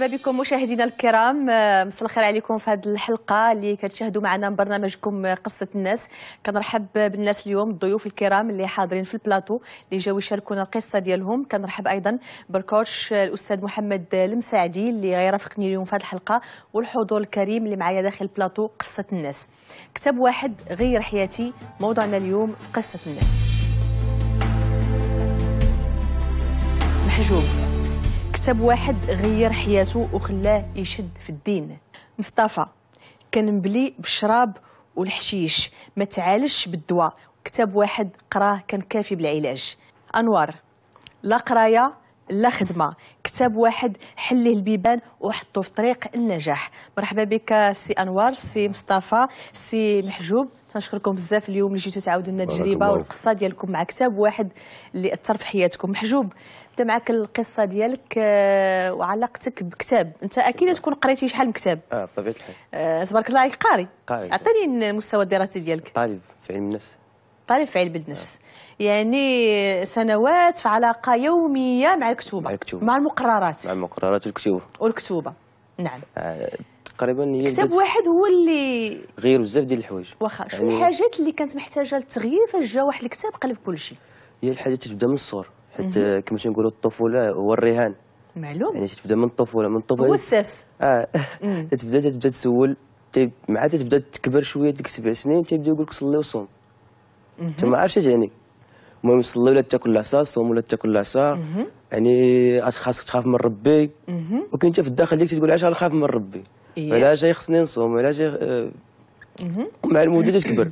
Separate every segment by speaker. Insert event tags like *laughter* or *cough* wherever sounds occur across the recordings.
Speaker 1: مرحبا بكم مشاهدينا الكرام آه، مساء الخير عليكم في هذه الحلقه اللي كتشاهدوا معنا من برنامجكم قصه الناس كنرحب بالناس اليوم الضيوف الكرام اللي حاضرين في البلاطو اللي جاوا يشاركونا القصه ديالهم كنرحب ايضا بالكوتش آه، الاستاذ محمد المساعدي اللي غيرافقني اليوم في هذه الحلقه والحضور الكريم اللي معايا داخل البلاطو قصه الناس كتاب واحد غير حياتي موضوعنا اليوم قصه الناس محجوب كتاب واحد غير حياته وخلاه يشد في الدين مصطفى كان مبلي بالشراب والحشيش ما تعالجش بالدواء كتاب واحد قراه كان كافي بالعلاج انوار لا قرايه لا خدمه كتاب واحد حليه البيبان وحطه في طريق النجاح مرحبا بك سي انوار سي مصطفى سي محجوب تنشكركم بزاف اليوم اللي جيتوا تعاودوا لنا التجربه والقصه ديالكم مع كتاب واحد اللي اثر في حياتكم محجوب معك القصه ديالك آه، وعلاقتك بكتاب انت اكيد نعم. تكون قريتي شحال من كتاب اه بطبيعه الحال آه، تبارك الله عليك يعني قاري قاري عطيني المستوى الدراسي ديالك طالب في علم النفس طالب في علم النفس آه. يعني سنوات في علاقه يوميه مع الكتوبه مع الكتوبه مع المقررات
Speaker 2: مع المقررات والكتوبه
Speaker 1: والكتوبه نعم
Speaker 2: آه. تقريبا هي كتاب
Speaker 1: واحد هو اللي
Speaker 2: غير بزاف ديال الحوايج
Speaker 1: واخا شنو يعني... الحاجات اللي كانت محتاجه للتغيير فاش جا واحد الكتاب قلب كل شيء
Speaker 2: هي الحاجات تبدا من الصور حيت كما تنقولوا الطفوله هو الرهان معلوم يعني تبدا من الطفوله من الطفوله هو الساس اه *laughs* تبدا تبدا تسول مع تبدا تكبر شويه ديك سبع سنين تيبدا يقول لك صلي وصوم انت ما عرفتش يعني المهم صلي ولا تاكل العصا صوم ولا تاكل العصا يعني خاصك تخاف من ربي وكنت انت في الداخل ديك تقول علاش غنخاف من ربي علاش خصني نصوم علاش آه. مع المده تكبر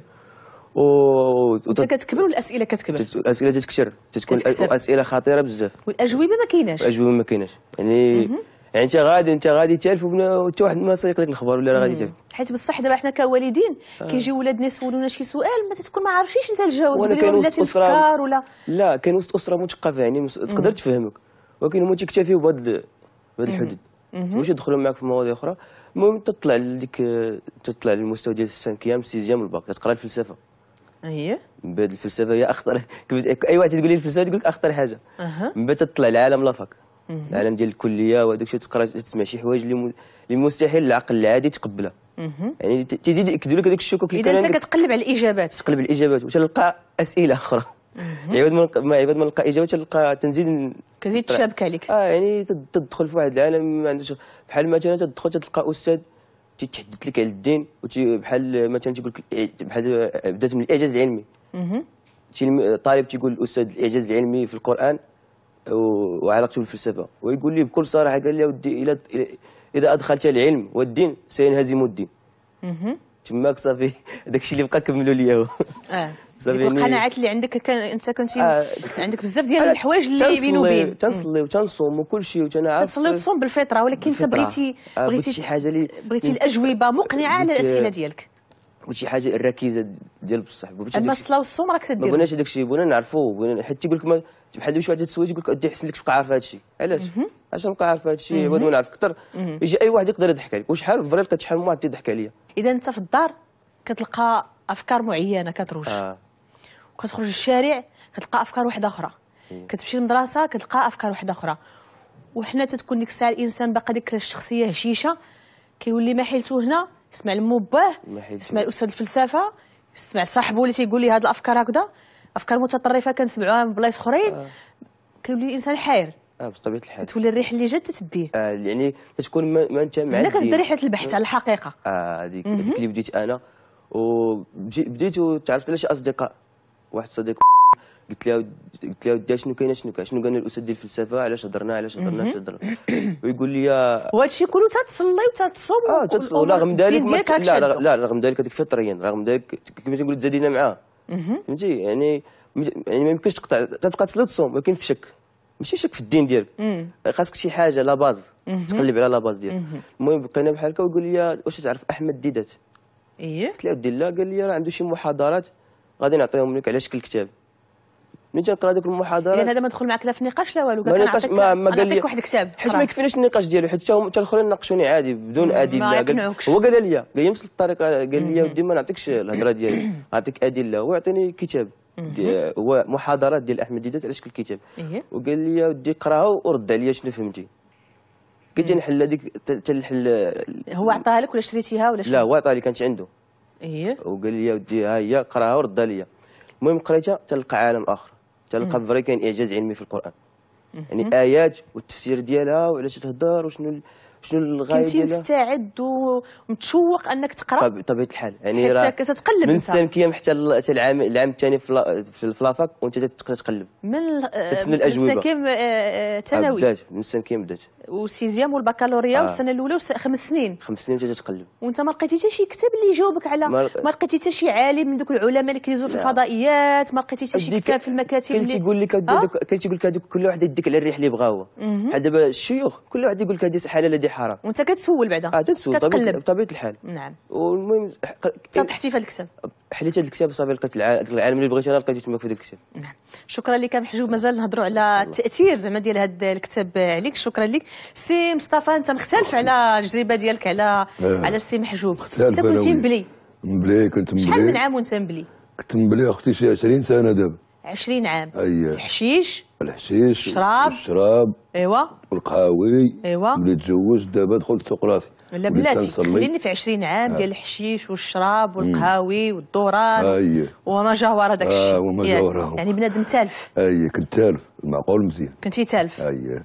Speaker 2: و وت...
Speaker 1: كتكبر والاسئله كتكبر
Speaker 2: الاسئله تتكثر تتكون اسئله خطيره بزاف
Speaker 1: والاجوبه ما كايناش الاجوبه
Speaker 2: ما كايناش يعني يعني انت غادي انت غادي تالف حتى واحد ما صيق لك الخبر ولا راه غادي تالف
Speaker 1: حيت بصح دابا حنا كوالدين آه. كيجيو ولادنا يسولونا شي سؤال ما تكون ما عارفينش انت الجواب ولا كاين وسط اسره ولا
Speaker 2: لا كاين وسط اسره مثقفه يعني مس... تقدر تفهمك ولكن هما تيكتفيو بهذا بهذا الحدود واش يدخلوا معك في مواضيع اخرى المهم تطلع لديك تطلع للمستوى ديال السانكيام سيزيام الباك تقرا الفلسفه اييه من بعد الفلسفه هي اخطر اي واحد تقول لي الفلسفه تقول لك اخطر حاجه أه. من بعد تطلع لعالم لافاك العالم ديال الكليه وهذاك الشيء تقرا تسمع شي حوايج اللي مستحيل العقل العادي تقبلها يعني تزيد ياكدوا لك هذوك الشكوك اللي كان اذا انت
Speaker 1: كتقلب على الاجابات
Speaker 2: تقلب الاجابات وتلقى اسئله اخرى عباد ما عباد ما نلقى اجابات تلقى تنزيد كزيد تشابك عليك اه يعني تدخل في واحد العالم ما عندوش بحال مثلا تدخل تلقى استاذ تيتحدث لك على الدين بحال مثلا تيقول لك إيه، بحال بدات من الاعجاز العلمي طالب تيقول الاستاذ الاعجاز العلمي في القران وعلاقته بالفلسفه ويقول لي بكل صراحه قال لي ودي الى اذا ادخلت العلم والدين سينهزم الدين تماك صافي *laughs* داك الشيء اللي بقى كملوا لي هو القناعات
Speaker 1: اللي عندك كان انت كنت آه عندك بزاف ديال الحوايج اللي بين وبين
Speaker 2: تنصلي وتنصوم وكل شيء وتنعرف تنصلي وتصوم
Speaker 1: بالفطره ولكن انت آه، بغيتي بغيتي شي
Speaker 2: حاجه اللي بغيتي الاجوبه
Speaker 1: مقنعه على الاسئله ديالك
Speaker 2: وشي حاجه الركيزه ديال بصح اما الصلاه
Speaker 1: والصوم راك تدير ما بغيناش
Speaker 2: هذاك الشيء بغينا نعرفوا حيت تيقول لك بحال واحد هاد تيقول لك ودي حسن لك تبقى عارف هذا الشيء علاش علاش نبقى عارف هذا الشيء بغيت نعرف اكثر يجي اي واحد يقدر يضحك عليك وشحال في شحال من واحد تيضحك عليا
Speaker 1: اذا انت في الدار كتلقى افكار معينه كتروج آه. كتخرج للشارع كتلقى افكار واحده اخرى كتمشي للمدرسه كتلقى افكار واحده اخرى وحنا تتكون ديك الساعه الانسان باقي ديك الشخصيه هشيشه كيولي ما حيلته هنا يسمع لمو باه يسمع الاستاذ الفلسفه يسمع صاحبه اللي تيقول لي هاد الافكار هكذا افكار متطرفه كنسمعوها من بلايص اخرين آه. كيولي الانسان حاير
Speaker 2: اه بطبيعه الحال تولي الريح اللي جات تديه آه يعني كتكون ما انت مع لا كتدير ريحه البحث
Speaker 1: على الحقيقه
Speaker 2: اه هذيك اللي بديت انا وبديت وتعرفت على شي اصدقاء واحد صديق قلت له قلت له ودي شنو كاين شنو كاين شنو قال الاستاذ ديال الفلسفه علاش هضرنا علاش هضرنا علاش هضرنا ويقول لي وهذا الشيء كله تتصلي وتتصوم اه تتصوم ولا رغم ذلك لا لا رغم ذلك هذيك فطريا رغم ذلك كما تنقول تزادينا معاه فهمتي يعني يعني ما يمكنش تقطع تبقى تصلي وتصوم ولكن في شك ماشي شك في الدين ديالك خاصك شي حاجه لا باز تقلب على لا باز ديالك المهم بقينا بحال هكا ويقول لي واش تعرف احمد ديدات ايه قلت له ودي لا قال لي راه عنده شي محاضرات غادي نعطيهم لك على شكل كتاب ملي تنقرا ديك المحاضره يعني هذا ما دخل
Speaker 1: معك لا في نقاش لا والو قال نقاش ما, ما قال لي واحد كتاب حيت ما
Speaker 2: يكفينيش النقاش ديالو حيت حتى الاخرين ناقشوني عادي بدون ادله قال هو قال لي قال لي نفس الطريقه قال لي ودي ما نعطيكش الهضره ديالي نعطيك *coughs* ادله هو عطيني كتاب دي هو محاضرات ديال احمد ديدات على شكل كتاب إيه. وقال لي ودي قراها ورد عليا شنو فهمتي كنت نحل هذيك تنحل
Speaker 1: هو عطاها لك ولا شريتيها ولا شنو لا هو
Speaker 2: عطاها لي كانت عنده ايه وقال لي ودي ها هي قراها وردها لي المهم قريتها تلقى عالم اخر تلقى فري كاين اعجاز علمي في القران يعني ايات والتفسير ديالها وعلاش تهضر وشنو شنو الغايه كنتي
Speaker 1: مستعد ومتشوق انك تقرا
Speaker 2: بطبيعه الحال يعني راه كتقلب من السنكيام حتى العام العام الثاني في لافاك وانت تقدر تقلب
Speaker 1: من تسنى الاجوبه من آه، آه، آه، ثانوي بدات
Speaker 2: من السنكيام بدات
Speaker 1: وسيزيام والبكالوريا آه. والسنه الاولى خمس سنين
Speaker 2: خمس سنين وانت تقلب
Speaker 1: وانت ما لقيتي حتى شي كتاب اللي يجاوبك على ما, لقيتي حتى شي عالم من دوك العلماء اللي كيزوروا في الفضائيات ما لقيتي حتى شي كتاب في المكاتب اللي كيقول لك
Speaker 2: كيقول لك هذوك كل واحد يديك على الريح اللي بغا هو بحال دابا الشيوخ كل واحد يقول لك هذه حاله عندي حرام
Speaker 1: وانت كتسول بعدا اه تتسول كتقلب
Speaker 2: بطبيعه الحال نعم والمهم صبحتي في الكتاب حليت هذا الكتاب صافي لقيت العالم اللي بغيت انا لقيته تماك في هذا الكتاب نعم
Speaker 1: شكرا لك محجوب آه، مازال نهضروا على التاثير زعما ديال هذا الكتاب عليك شكرا لك سي مصطفى انت مختلف على التجربه ديالك على آه، على السي محجوب انت كنت مبلي
Speaker 3: مبلي كنت مبلي شحال من عام وانت مبلي كنت مبلي اختي شي 20 سنه دابا 20 عام أيه.
Speaker 1: الحشيش
Speaker 3: الحشيش الشراب الشراب ايوا والقهاوي ايوا ملي تزوج دابا دخلت سوق راسي
Speaker 1: لا بلاتي خليني في 20 عام آه. ديال الحشيش والشراب والقهاوي والدوران اييه وما جاور هذاك الشيء آه وما جاور يعني,
Speaker 3: يعني بنادم تالف اي كنت تالف المعقول مزيان كنتي تالف اييه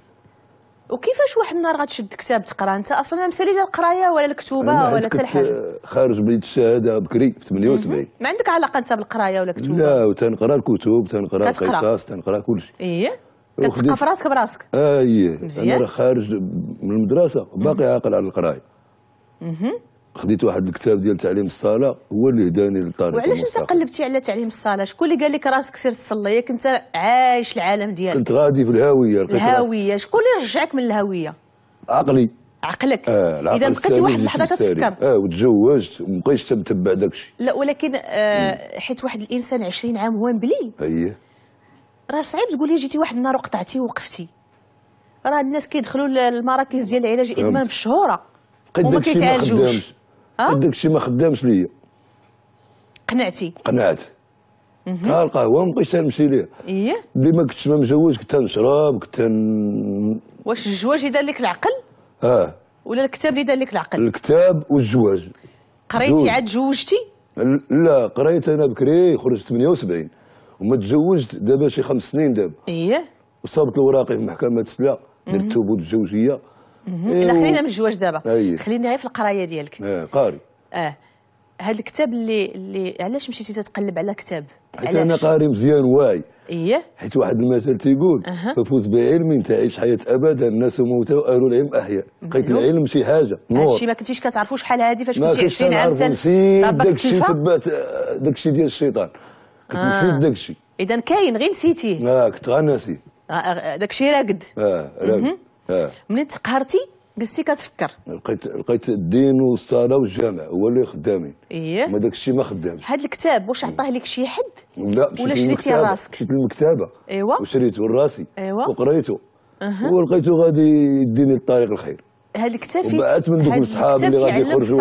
Speaker 1: وكيفاش واحد النهار غتشد كتاب تقرا انت اصلا مسالي لا القرايه ولا الكتوبه ولا حتى الحاجه
Speaker 3: خارج بليت الشهاده بكري في 78
Speaker 1: ما عندك علاقه انت بالقرايه ولا الكتوبه لا
Speaker 3: وتنقرا الكتب تنقرا القصص تنقرا كل شيء
Speaker 1: ايه كتقى في راسك براسك
Speaker 3: آه، ايه انا خارج من المدرسه باقي عاقل على القرايه خديت واحد الكتاب ديال تعليم الصلاه هو اللي هداني للطريق وعلاش انت
Speaker 1: قلبتي على تعليم الصلاه شكون اللي قال لك راسك سير تصلي ياك انت عايش العالم ديالك كنت
Speaker 3: غادي بالهاويه الهاويه
Speaker 1: شكون اللي رجعك من الهاويه
Speaker 3: عقلي عقلك آه اذا بقيتي واحد اللحظه كتفكر اه وتزوجت ومابقيتش تتبع تتبع داكشي
Speaker 1: لا ولكن آه حيت واحد الانسان 20 عام هو مبلي اييه راه صعيب تقول لي جيتي واحد النهار وقطعتي ووقفتي راه الناس كيدخلوا للمراكز ديال العلاج الادمان بالشهوره
Speaker 3: وما كيتعالجوش أه؟ داك الشيء ما خدامش ليا قنعتي قنعت تاع القهوه ما بقيتش نمشي ليها ايه اللي ما كنتش ما مزوج كنت نشرب كنت تن...
Speaker 1: واش الزواج دار لك العقل؟ اه ولا الكتاب اللي لك العقل؟
Speaker 3: الكتاب والزواج قريتي عاد تزوجتي؟ لا قريت انا بكري خرجت 78 وما تزوجت دابا شي خمس سنين دابا ايه وصابت الوراقي في محكمه السلا درت الثبوت الزوجيه
Speaker 1: إيه لا خلينا من الجواج دابا أيه. غير في القرايه ديالك اه قاري اه هذا الكتاب اللي اللي علاش مشيتي تتقلب على كتاب حيت انا قاري
Speaker 3: مزيان واعي اييه حيت واحد المثل تيقول أه. ففوز بعلم تعيش حياه ابدا الناس موتى واهل العلم احياء لقيت العلم شي حاجه نور هادشي
Speaker 1: ما كنتيش كتعرفو شحال هادي فاش كنتي 20 عام نسيت داكشي
Speaker 3: تبعت آه، داكشي ديال الشيطان كنت آه. نسيت داكشي اذا كاين غير نسيتيه اه كنت غنسي آه، داكشي راقد اه راقد آه.
Speaker 1: منين تقهرتي قلتي كتفكر
Speaker 3: لقيت لقيت الدين والصلاه والجامع هو اللي خدامي
Speaker 1: ايه ما داكشي
Speaker 3: الشيء ما خدامش
Speaker 1: هذا الكتاب واش عطاه لك شي حد
Speaker 3: لا ولا شريتي راسك شريت للمكتبه ايوا وشريته لراسي ايوا وقريته أه. ولقيته غادي يديني الطريق الخير
Speaker 1: هذا الكتاب وبعت من دوك الصحاب اللي غادي يخرجوا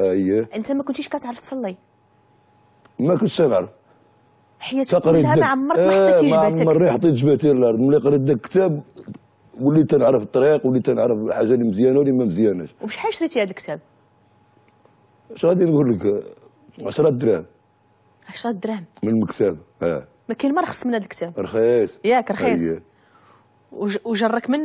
Speaker 1: اييه انت ما كنتيش كتعرف تصلي
Speaker 3: ما كنتش نعرف
Speaker 1: حياتك كلها ما عمرك ما حطيتي جبهتك ما عمري حطيت
Speaker 3: جبهتي للارض ملي قريت داك الكتاب وليت تنعرف الطريق وليت تنعرف الحاجه اللي مزيانه واللي ما مزياناش
Speaker 1: وبشحال شريتي هذا الكتاب؟
Speaker 3: اش غادي نقول لك 10 دراهم 10 دراهم من المكتبه اه
Speaker 1: ما كاين ما رخص من هذا الكتاب
Speaker 3: رخيص ياك رخيص
Speaker 1: وجرك من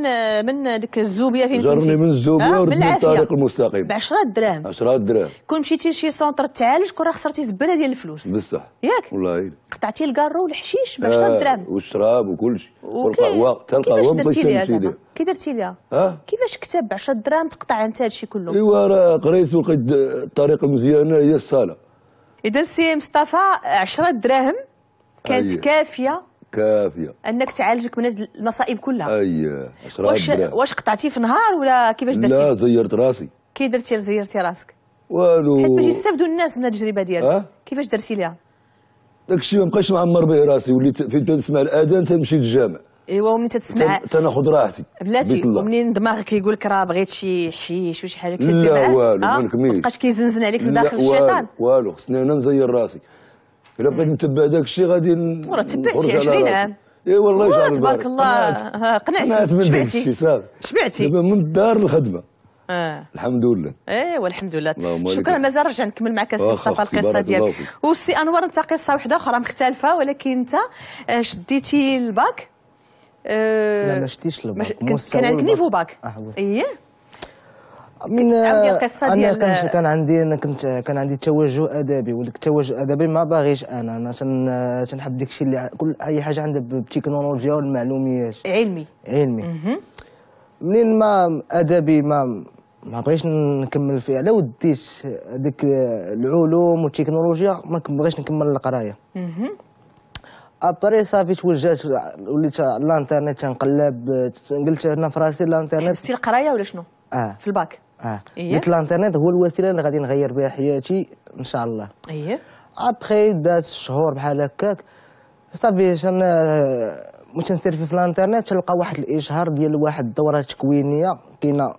Speaker 1: من ديك الزوبيه فين جرني من الزوبيه آه من الطريق
Speaker 3: المستقيم ب 10 دراهم 10 دراهم
Speaker 1: كون مشيتي لشي سونتر تعالج كون راه خسرتي زباله ديال الفلوس
Speaker 3: بصح ياك والله
Speaker 1: قطعتي الكارو والحشيش ب 10 آه، دراهم
Speaker 3: والشراب وكلشي والقهوه حتى القهوه ما ليها
Speaker 1: كي درتي ليها أه؟ كيفاش كتب ب 10 دراهم تقطع انت هادشي كله
Speaker 3: ايوا راه قريت ولقيت الطريق المزيانه هي الصاله
Speaker 1: اذا السي مصطفى 10 دراهم كانت أيه. كافيه كافيه انك تعالجك من المصائب كلها
Speaker 3: اييه واش واش
Speaker 1: قطعتي في نهار ولا كيفاش درتي لا
Speaker 3: زيرت راسي
Speaker 1: كي درتي زيرتي راسك
Speaker 3: والو حيت باش يستافدوا
Speaker 1: الناس من التجربه ديالك أه؟ كيفاش درتي ليها
Speaker 3: داكشي ما بقاش معمر به راسي وليت فين تسمع الاذان تمشي للجامع
Speaker 1: ايوا ومن تتسمع
Speaker 3: تناخذ راحتي
Speaker 1: بلاتي ومنين دماغك يقول لك راه بغيت شي حشيش وشي حاجه كتدير لا والو آه؟ ما نكملش بقاش كيزنزن عليك من داخل الشيطان
Speaker 3: والو خصني انا نزير راسي الا بغيت نتبع داك الشيء غادي وراه راه تبعتي 20 عام اي والله شهر تبارك الله قنعت شبعتي من داك الشيء صافي شبعتي دابا من الدار للخدمه آه. الحمد لله
Speaker 1: ايه والحمد
Speaker 3: لله شكرا
Speaker 1: مازال رجع نكمل معك السي مصطفى آه، القصه ديالك والسي انور انت قصه واحده اخرى مختلفه ولكن انت آه، شديتي الباك أه لا ما
Speaker 4: شتيش الباك كان عندك نيفو
Speaker 1: باك اييه من آه، انا كنت كان
Speaker 4: عندي انا كنت كان عندي توجه ادبي ولك التوجه الادبي ما باغيش انا انا تنحب داكشي اللي كل اي حاجه عندها بالتكنولوجيا والمعلوميات علمي علمي منين ما ادبي ما ما بغيتش نكمل فيها لو ديت ديك العلوم والتكنولوجيا ما بغيتش نكمل القرايه ابري صافي توجهت وليت على الانترنت تنقلب قلت هنا في راسي الانترنت حبستي يعني القرايه ولا شنو؟ اه في الباك اه إيه؟ قلت الانترنت هو الوسيله اللي غادي نغير بها حياتي ان شاء الله اييه ابخي دات شهور بحال هكاك صافي شن آه، مش نسير في الانترنت تلقى واحد الاشهار ديال واحد الدوره تكوينيه كاينه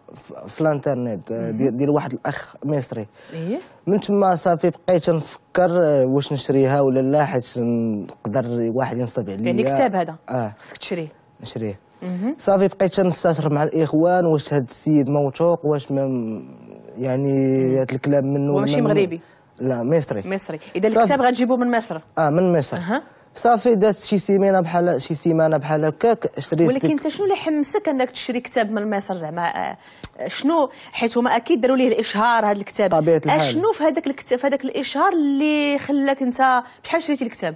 Speaker 4: في الانترنت آه، ديال واحد الاخ مصري ايه من تما صافي بقيت نفكر آه، واش نشريها ولا لا حيت نقدر واحد ينصب عليا يعني كتاب هذا اه خصك تشريه نشريه صافي بقيت نستشر مع الاخوان واش هذا السيد موثوق واش ما يعني هذا الكلام منه ماشي مغربي لا مصري
Speaker 1: مصري اذا الكتاب غتجيبو من مصر
Speaker 4: اه من مصر أه. صافي دازت شي سيمانه بحال شي سيمانه بحال هكاك شريت ولكن انت
Speaker 1: شنو اللي حمسك انك تشري كتاب من مصر زعما آه، شنو حيت هما اكيد داروا ليه الاشهار هذا الكتاب طبيعه الحال اشنو في هذاك الكتاب في هذاك الاشهار اللي خلاك انت بشحال شريتي الكتاب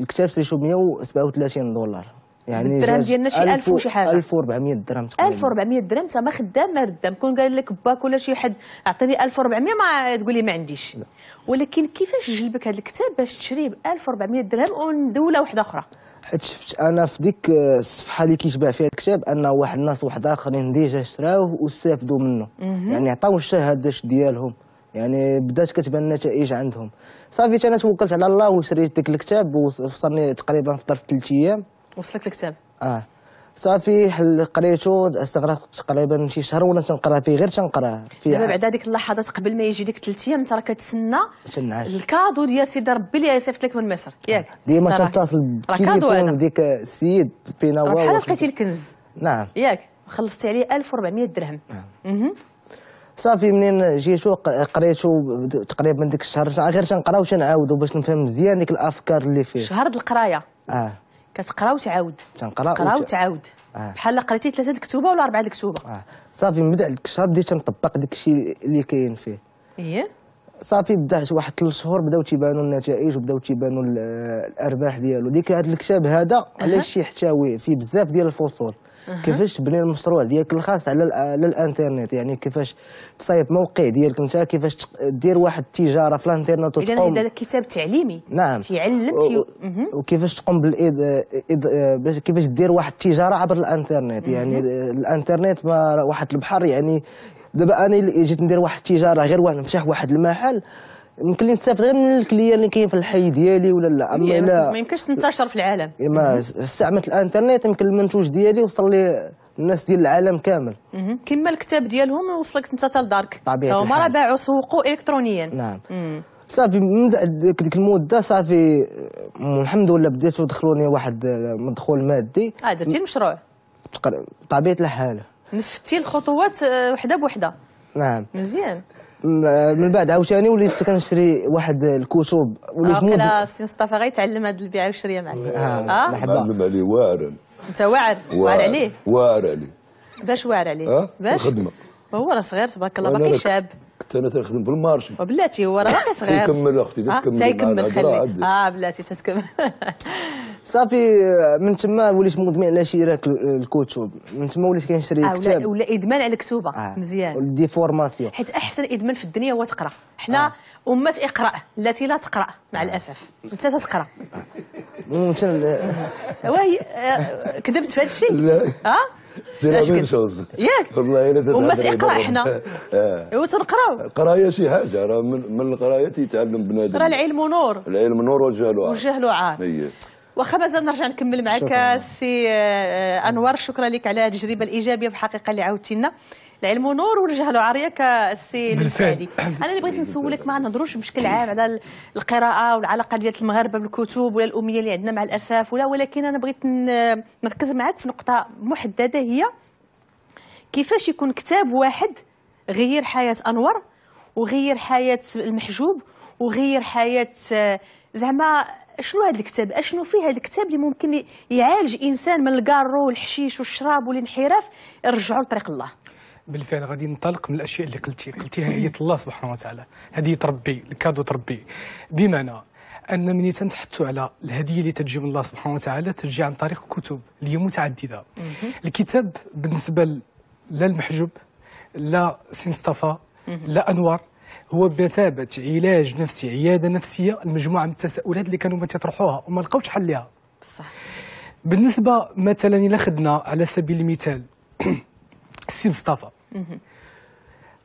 Speaker 4: الكتاب شريته ب 137 دولار يعني الدرهم ديالنا شي 1000 وشي حاجه 1400 درهم تقريبا 1400
Speaker 1: درهم انت ما خدام ما ردام كون قال لك باك ولا شي حد عطيني 1400 ما تقول لي ما عنديش لا. ولكن كيفاش جلبك هذا الكتاب باش تشري ب 1400 درهم ودوله واحده اخرى
Speaker 4: حيت شفت انا في ديك الصفحه اللي كيتباع فيها الكتاب ان واحد الناس واحد اخرين ديجا شراوه واستافدوا منه مم. يعني عطاو الشهاده ديالهم يعني بدات كتبان النتائج عندهم صافي انا توكلت على الله وشريت ديك الكتاب وصلني تقريبا في ظرف ثلاث ايام وصلك الكتاب اه صافي قريته استغرق تقريبا شي شهر وانا تنقرا فيه غير تنقراه فيه دابا بعد
Speaker 1: هذيك اللحظات قبل ما يجي ديك ثلاث ايام انت راه كتسنى الكادو ديال سيدي ربي اللي يصيفط لك من مصر ياك ديما تنتصل
Speaker 4: بالتليفون بديك السيد فينا هو بحال لقيتي الكنز نعم
Speaker 1: ياك خلصتي عليه 1400 درهم اها نعم.
Speaker 4: صافي منين جيتو قريتو تقريبا ديك الشهر غير تنقرا وتنعاودو باش نفهم مزيان ديك الافكار اللي فيه شهر القرايه اه
Speaker 1: كتقرا وتعاود
Speaker 4: تنقرا تقرا وتعاود آه.
Speaker 1: بحال قريتي ثلاثه الكتوبه ولا اربعه الكتوبه
Speaker 4: اه صافي من بدا ديك الشهر بديت نطبق داك الشيء اللي كاين فيه ايه صافي بدا واحد ثلاث شهور بداو تيبانوا النتائج وبداو تيبانوا الارباح ديالو ديك هذا الكتاب هذا علاش تيحتوي فيه بزاف ديال الفصول كيفاش تبني المشروع ديالك الخاص على على الانترنت يعني كيفاش تصايب موقع ديالك انت كيفاش دير واحد التجاره في الانترنت وتقوم اذا
Speaker 1: هذا كتاب تعليمي
Speaker 4: نعم تيعلم وكيفاش تقوم بالإد... إد... كيفاش دير واحد التجاره عبر الانترنت يعني الانترنت ما واحد البحر يعني دابا انا اللي جيت ندير واحد التجاره غير نفتح واحد المحل يمكن لي نستافد غير من الكليه اللي كاين في الحي ديالي ولا لا اما لا ما يمكنش
Speaker 1: تنتشر في العالم إيه، ما
Speaker 4: استعملت الانترنت يمكن المنتوج ديالي وصل لي الناس ديال العالم كامل
Speaker 1: كما الكتاب ديالهم وصلك انت حتى لدارك طبيعي هما راه باعوا سوقوا الكترونيا نعم
Speaker 4: صافي من ديك المده صافي الحمد لله بديت ودخلوني واحد مدخول مادي اه درتي المشروع طبيعه الحال
Speaker 1: نفتي الخطوات آه، وحده بوحده نعم مزيان
Speaker 4: من بعد عاوتاني وليت كنشري واحد الكتب وليت آه،
Speaker 1: مود سي مصطفى غيتعلم هذا البيعه والشريه معك اه نعلم آه،
Speaker 3: آه. عليه واعر
Speaker 1: انت واعر واعر عليه
Speaker 3: واعر عليه
Speaker 1: باش واعر عليه أه؟ باش الخدمه هو راه صغير تبارك الله باقي شاب
Speaker 3: كنت انا تنخدم بالمارشي
Speaker 1: وبلاتي هو راه باقي صغير
Speaker 3: تيكمل اختي تيكمل خليك
Speaker 1: اه بلاتي تتكمل *laughs*
Speaker 4: صافي من تما وليت مدمن على شراك الكتب من تما وليت كنشري آه كتاب ولا
Speaker 1: ادمان على كتوبه آه. مزيان
Speaker 4: دي فورماسيون
Speaker 1: حيت احسن ادمان في الدنيا هو تقرا حنا آه. امه اقرا التي لا تقرا مع آه. الاسف انت آه واه *laughs* كذبت في هذا الشيء ها سي لا آه؟ ميم
Speaker 3: شوز ياك والله الا وما اقرا حنا *laughs*
Speaker 1: ايوا آه. تنقراو
Speaker 3: القرايه شي حاجه راه من, من القرايه تيتعلم بنادم راه
Speaker 1: العلم نور العلم
Speaker 3: نور والجهل عار والجهل
Speaker 1: عار واخا مازال نرجع نكمل معك سي آه، انور شكرا لك على التجربه الايجابيه في الحقيقه اللي عاودتي لنا العلم ونرجع له وعريك السي الفادي انا اللي بغيت نسولك ما نهضروش بشكل عام على القراءه والعلاقه ديال المغاربه بالكتب ولا الاميه اللي عندنا مع الاسف ولا ولكن انا بغيت نركز معك في نقطه محدده هي كيفاش يكون كتاب واحد غير حياه انور وغير حياه المحجوب وغير حياه آه، زعما شنو هذا الكتاب اشنو فيه هذا الكتاب اللي ممكن يعالج انسان من الكارو والحشيش والشراب والانحراف يرجعوا لطريق الله
Speaker 5: بالفعل غادي ننطلق من الاشياء اللي قلتي قلتي هديه الله سبحانه وتعالى هديه تربي الكادو تربي بمعنى ان ملي تنتحدثوا على الهديه اللي تجي من الله سبحانه وتعالى تجي عن طريق كتب اللي هي متعدده الكتاب بالنسبه لا المحجوب لا سي مصطفى لا انوار هو بمثابه علاج نفسي عياده نفسيه المجموعه من التساؤلات اللي كانوا ما تطرحوها وما لقاوش حل لها صح بالنسبه مثلا إلى خدنا على سبيل المثال *clears throat* السي مصطفى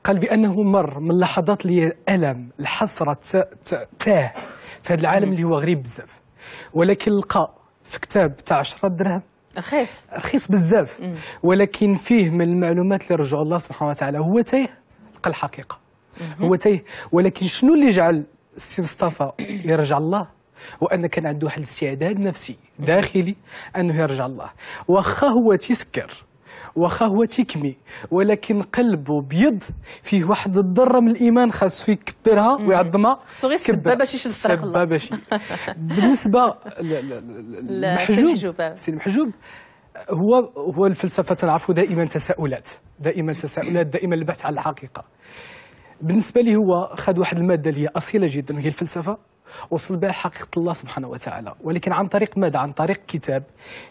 Speaker 5: قال بانه مر من لحظات اللي الالم الحسره تاه في هذا العالم اللي هو غريب بزاف ولكن لقى في كتاب تاع 10 درهم رخيص رخيص بزاف ولكن فيه من المعلومات اللي رجعوا الله سبحانه وتعالى هو تاه لقى الحقيقه هو تيه ولكن شنو اللي جعل السي مصطفى يرجع الله وان كان عنده واحد الاستعداد نفسي داخلي انه يرجع الله واخا هو تيسكر واخا هو تيكمي ولكن قلبه بيض فيه واحد الذره من الايمان خاصو يكبرها ويعظمها خاصو غير السبابه باش يشد طريق الله السبابه بالنسبه
Speaker 3: للمحجوب
Speaker 5: سي المحجوب هو هو الفلسفه تنعرفوا دائما تساؤلات دائما تساؤلات دائما البحث عن الحقيقه بالنسبه لي هو خد واحد الماده اللي هي اصيله جدا هي الفلسفه وصل بها حقيقه الله سبحانه وتعالى ولكن عن طريق ماذا عن طريق كتاب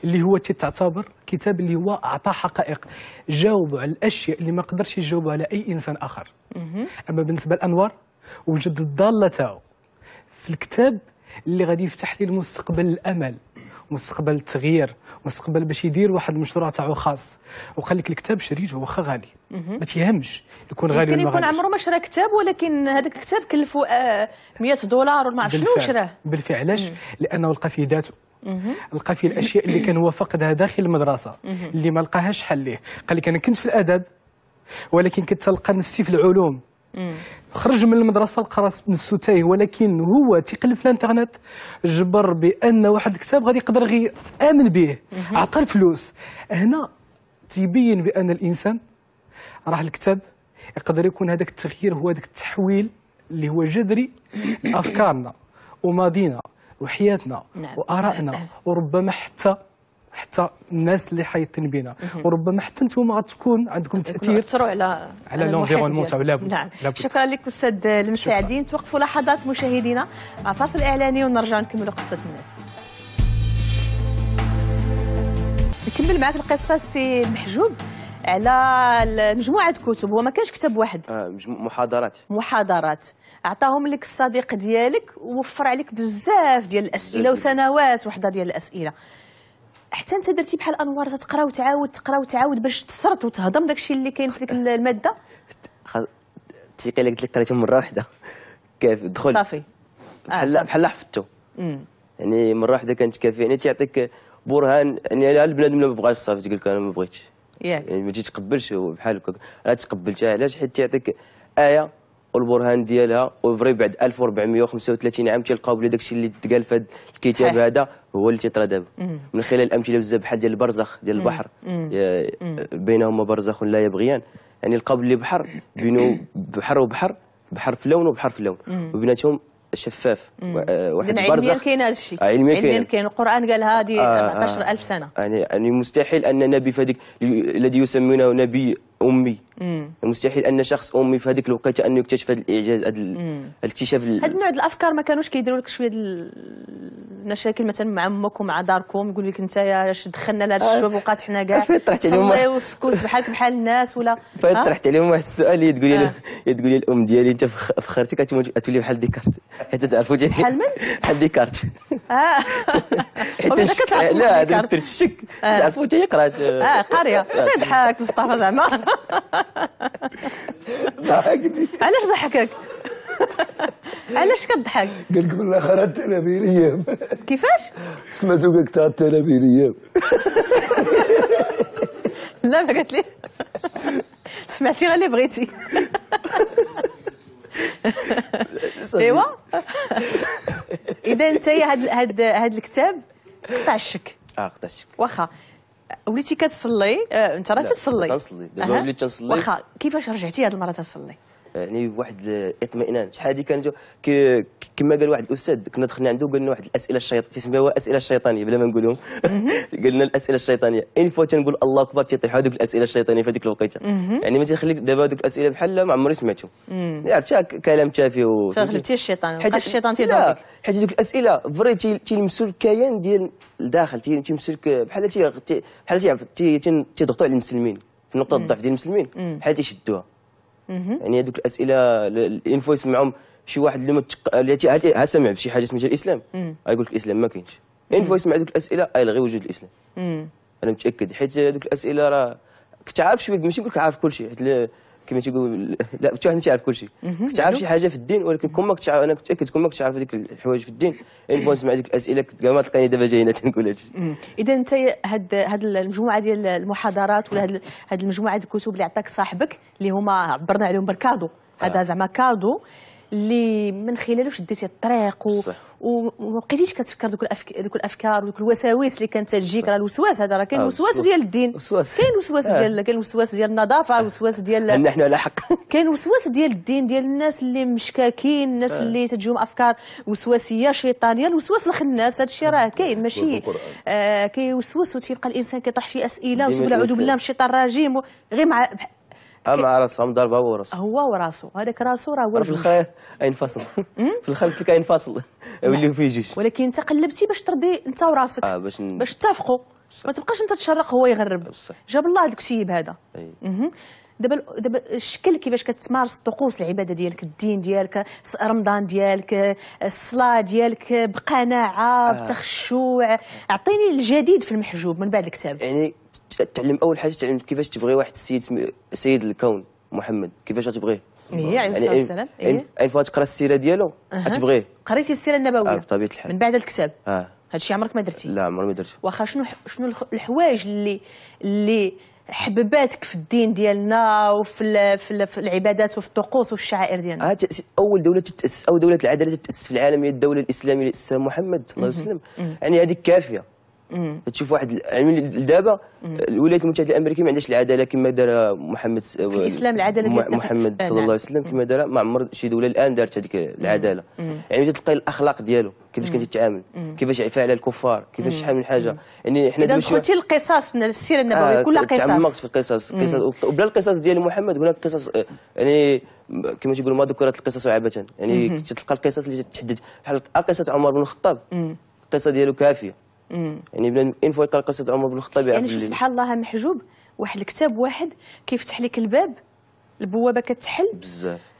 Speaker 5: اللي هو تعتبر كتاب اللي هو اعطى حقائق جاوب على الاشياء اللي ما قدرش يجاوب على اي انسان اخر اما بالنسبه لانوار وجد الضاله تاعو في الكتاب اللي غادي يفتح لي المستقبل الامل مستقبل التغيير مستقبل باش يدير واحد المشروع تاعو خاص وقال لك الكتاب شريته واخا غالي ما تيهمش يكون غالي ولا يكون عمره
Speaker 1: ما شرا كتاب ولكن هذاك الكتاب كلفو 100 آه، دولار ولا ما شنو شراه
Speaker 5: بالفعل علاش لانه لقى فيه ذاته لقى فيه الاشياء اللي كان هو فقدها داخل المدرسه اللي ما لقاهاش حل ليه قال لك انا كنت في الادب ولكن كنت تلقى نفسي في العلوم خرج من المدرسه القراص بنفسه حتى هو هو تيقلب في الانترنت جبر بان واحد الكتاب غادي يقدر غير امن به عطى الفلوس هنا تيبين بان الانسان راه الكتاب يقدر يكون هذاك التغيير هو هذاك التحويل اللي هو جذري لافكارنا وماضينا وحياتنا نعم. وارائنا وربما حتى حتى الناس اللي حيطين بنا وربما حتى انتم غتكون عندكم تاثير
Speaker 1: تاثروا على على لونفيرونمون لابد نعم شكرا لك استاذ المساعدين توقفوا لحظات مشاهدينا مع فاصل اعلاني ونرجع نكملوا قصه الناس نكمل معك القصه سي محجوب على مجموعه كتب هو ما كانش كتاب واحد آه،
Speaker 2: محاضرات
Speaker 1: محاضرات عطاهم لك الصديق ديالك ووفر عليك بزاف ديال الاسئله وسنوات وحده ديال الاسئله حتى انت درتي بحال انوار تقرا وتعاود تقرا وتعاود باش تسرط وتهضم داكشي اللي كاين في ديك الماده
Speaker 2: التيقي اللي قلت لك قريته مره واحده *laughs* كيف دخل آه، صافي بحال آه بحال حفظته يعني مره واحده كانت يعني تيعطيك برهان يعني البنادم ما بغاش صافي تقول لك انا ما بغيتش ياك يعني ما تيتقبلش بحال هكا راه تقبلتها علاش حيت تيعطيك ايه والبرهان ديالها وفري بعد 1435 عام تيلقاو بلي داكشي اللي تقال في الكتاب هذا هو اللي تيطرى دابا من خلال الامثله بزاف بحال ديال البرزخ ديال البحر بينهما برزخ لا يبغيان يعني لقاو بلي بحر بينو بحر وبحر بحر في لون وبحر في لون وبيناتهم شفاف آه، واحد البرزخ علميا
Speaker 1: كاين هذا الشيء علميا كاين كاين القران قال هذه 14000 آه، آه. سنه
Speaker 2: يعني يعني مستحيل ان نبي هذيك الذي يسمونه نبي امي مم. مستحيل ان شخص امي في هذيك الوقيته انه يكتشف هذا الاعجاز هذا الاكتشاف هذا
Speaker 1: النوع الافكار ما كانوش كيديروا لك شويه المشاكل مثلا مع امك ومع داركم يقول لك انت اش دخلنا لهذا آه. الشباب وقعت حنا كاع *laughs* فطرحت عليهم وسكت بحالك بحال الناس ولا فطرحت
Speaker 2: عليهم واحد السؤال هي تقول لي تقول آه. لي الام ديالي انت فخرتي كتولي بحال ديكارت حيت تعرفوا بحال من؟ بحال ديكارت اه *laughs* حيت لا درت الشك آه. تعرفوا انت قرات اه قاريه
Speaker 1: تضحك *laughs* مصطفى زعما
Speaker 3: ضحكني
Speaker 1: *laughs* علاش ضحكك؟ علاش كضحك؟
Speaker 3: قال لك بالله التلاميذ ايام كيفاش؟ سمعتو قال لك تاع ايام
Speaker 1: لا ما قالت لي سمعتي غير اللي بغيتي *laughs* ايوا اذا انت هاد هاد هاد الكتاب قطع الشك اه قطع الشك واخا وليتي كتصلي انت راه تتصلي كنصلي دابا وليت تصلي واخا كيفاش رجعتي هذه المره تصلي
Speaker 2: يعني بواحد الاطمئنان شحال هذه كان كما قال واحد الاستاذ كنا دخلنا عنده قال لنا واحد الاسئله الشيطانيه تسميوها اسئله شيطانيه بلا ما نقولهم *laughs* قال لنا الاسئله الشيطانيه ان فوا تنقول الله اكبر تيطيحوا هذوك الاسئله الشيطانيه في هذيك الوقيته يعني ما تيخليك دابا هذوك الاسئله بحال ما عمري سمعتهم يعني عرفت كلام تافه و فغلبتي الشيطان حيت الشيطان تيدور حيت هذوك الاسئله فري تيلمسوا الكيان ديال الداخل تيمسوا بحال بحال تيضغطوا على المسلمين في نقطه الضعف ديال المسلمين بحال تيشدوها يعني هذوك الاسئله الانفو يسمعهم شي واحد اللي ما سمع بشي حاجه سميتها الاسلام غايقول لك الاسلام ما كاينش انفو يسمع هذوك الاسئله غيلغي وجود الاسلام انا متاكد حيت هذوك الاسئله راه كنت عارف شويه ماشي نقول لك عارف كل شيء حيت كما تيقول لا حتى واحد ما تيعرف كل شيء كنت عارف شي حاجه في الدين ولكن كون ما كنت انا كنت كون ما كنتش عارف هذيك الحوايج في الدين اون يعني فوا نسمع هذيك الاسئله كنت ما تلقاني دابا جاي هنا *laughs* تنقول هادشي
Speaker 1: اذا انت هاد هاد المجموعه ديال المحاضرات ولا هاد, هاد المجموعه ديال الكتب اللي عطاك صاحبك اللي هما عبرنا عليهم بالكادو هذا آه. زعما كادو اللي من خلاله شديتي الطريق و... وما بقيتيش كتفكر دوك الأفك... دوك الافكار ودوك الوساوس اللي كانت تجيك راه الوسواس هذا راه كاين آه، الوسواس ديال الدين كاين الوسواس آه. ديال كاين الوسواس ديال النظافه آه. الوسواس ديال ان احنا على حق *laughs* كاين الوسواس ديال الدين ديال الناس اللي مشكاكين الناس اللي تجيهم افكار وسواسيه شيطانيه الوسواس الخناس هذا الشيء راه كاين ماشي آه كيوسوس وتيبقى الانسان كيطرح شي اسئله وتقول اعوذ بالله من الشيطان الرجيم غير مع
Speaker 2: اما على راسهم دار هو وراسه
Speaker 1: هو وراسه هذاك راسه راه هو في الخ
Speaker 2: ينفصل في الخلف ديالك ينفصل يوليو *laughs* فيه جيش
Speaker 1: ولكن انت قلبتي باش ترضي انت وراسك آه باش ن... باش تتفقوا ما تبقاش انت تشرق هو يغرب جاب الله هذاك الشيء بهذا أمم. دابا دابا الشكل كيفاش كتمارس طقوس العباده ديالك الدين ديالك رمضان ديالك الصلاه ديالك بقناعه آه. بتخشوع اعطيني الجديد في المحجوب من بعد الكتاب
Speaker 2: يعني تعلم اول حاجه تعلم كيفاش تبغي واحد السيد سيد الكون محمد كيفاش غتبغيه
Speaker 1: ايه عليه الصلاه يعني والسلام ايه
Speaker 2: اين فوا تقرا السيره ديالو غتبغيه أه.
Speaker 1: قريتي السيره النبويه آه بطبيعه الحال من بعد الكتاب اه هادشي عمرك ما درتي
Speaker 2: لا عمري ما درت
Speaker 1: واخا شنو شنو الحوايج اللي اللي حبباتك في الدين ديالنا وفي في العبادات وفي الطقوس وفي الشعائر ديالنا
Speaker 2: آه اول دوله تتاسس او دوله العداله تتاسس في العالم هي الدوله الاسلاميه اللي اسسها محمد الله عليه وسلم يعني هذيك كافيه تشوف واحد يعني دابا الولايات المتحده الامريكيه ما عندهاش العداله كما دار محمد في الاسلام العداله محمد صلى الله عليه وسلم كما دار ما عمر شي دوله الان دارت هذيك العداله يعني تلقى الاخلاق ديالو كيفاش كان تتعامل كيفاش عفا على الكفار كيفاش شحال من حاجه يعني حنا دابا دخلتي
Speaker 1: القصص السيره النبويه آه كلها قصص تعمقت في
Speaker 2: القصص قصص وبلا القصص ديال محمد هناك قصص آه، يعني كما تيقولوا ما ذكرت القصص عبثا يعني تلقى القصص اللي تتحدث بحال قصه عمر بن الخطاب القصه ديالو كافيه مم. يعني بلان اين فوا قصه عمر بن الخطاب يعني شوف سبحان
Speaker 1: الله محجوب واحد الكتاب واحد كيفتح لك الباب البوابه كتحل بزاف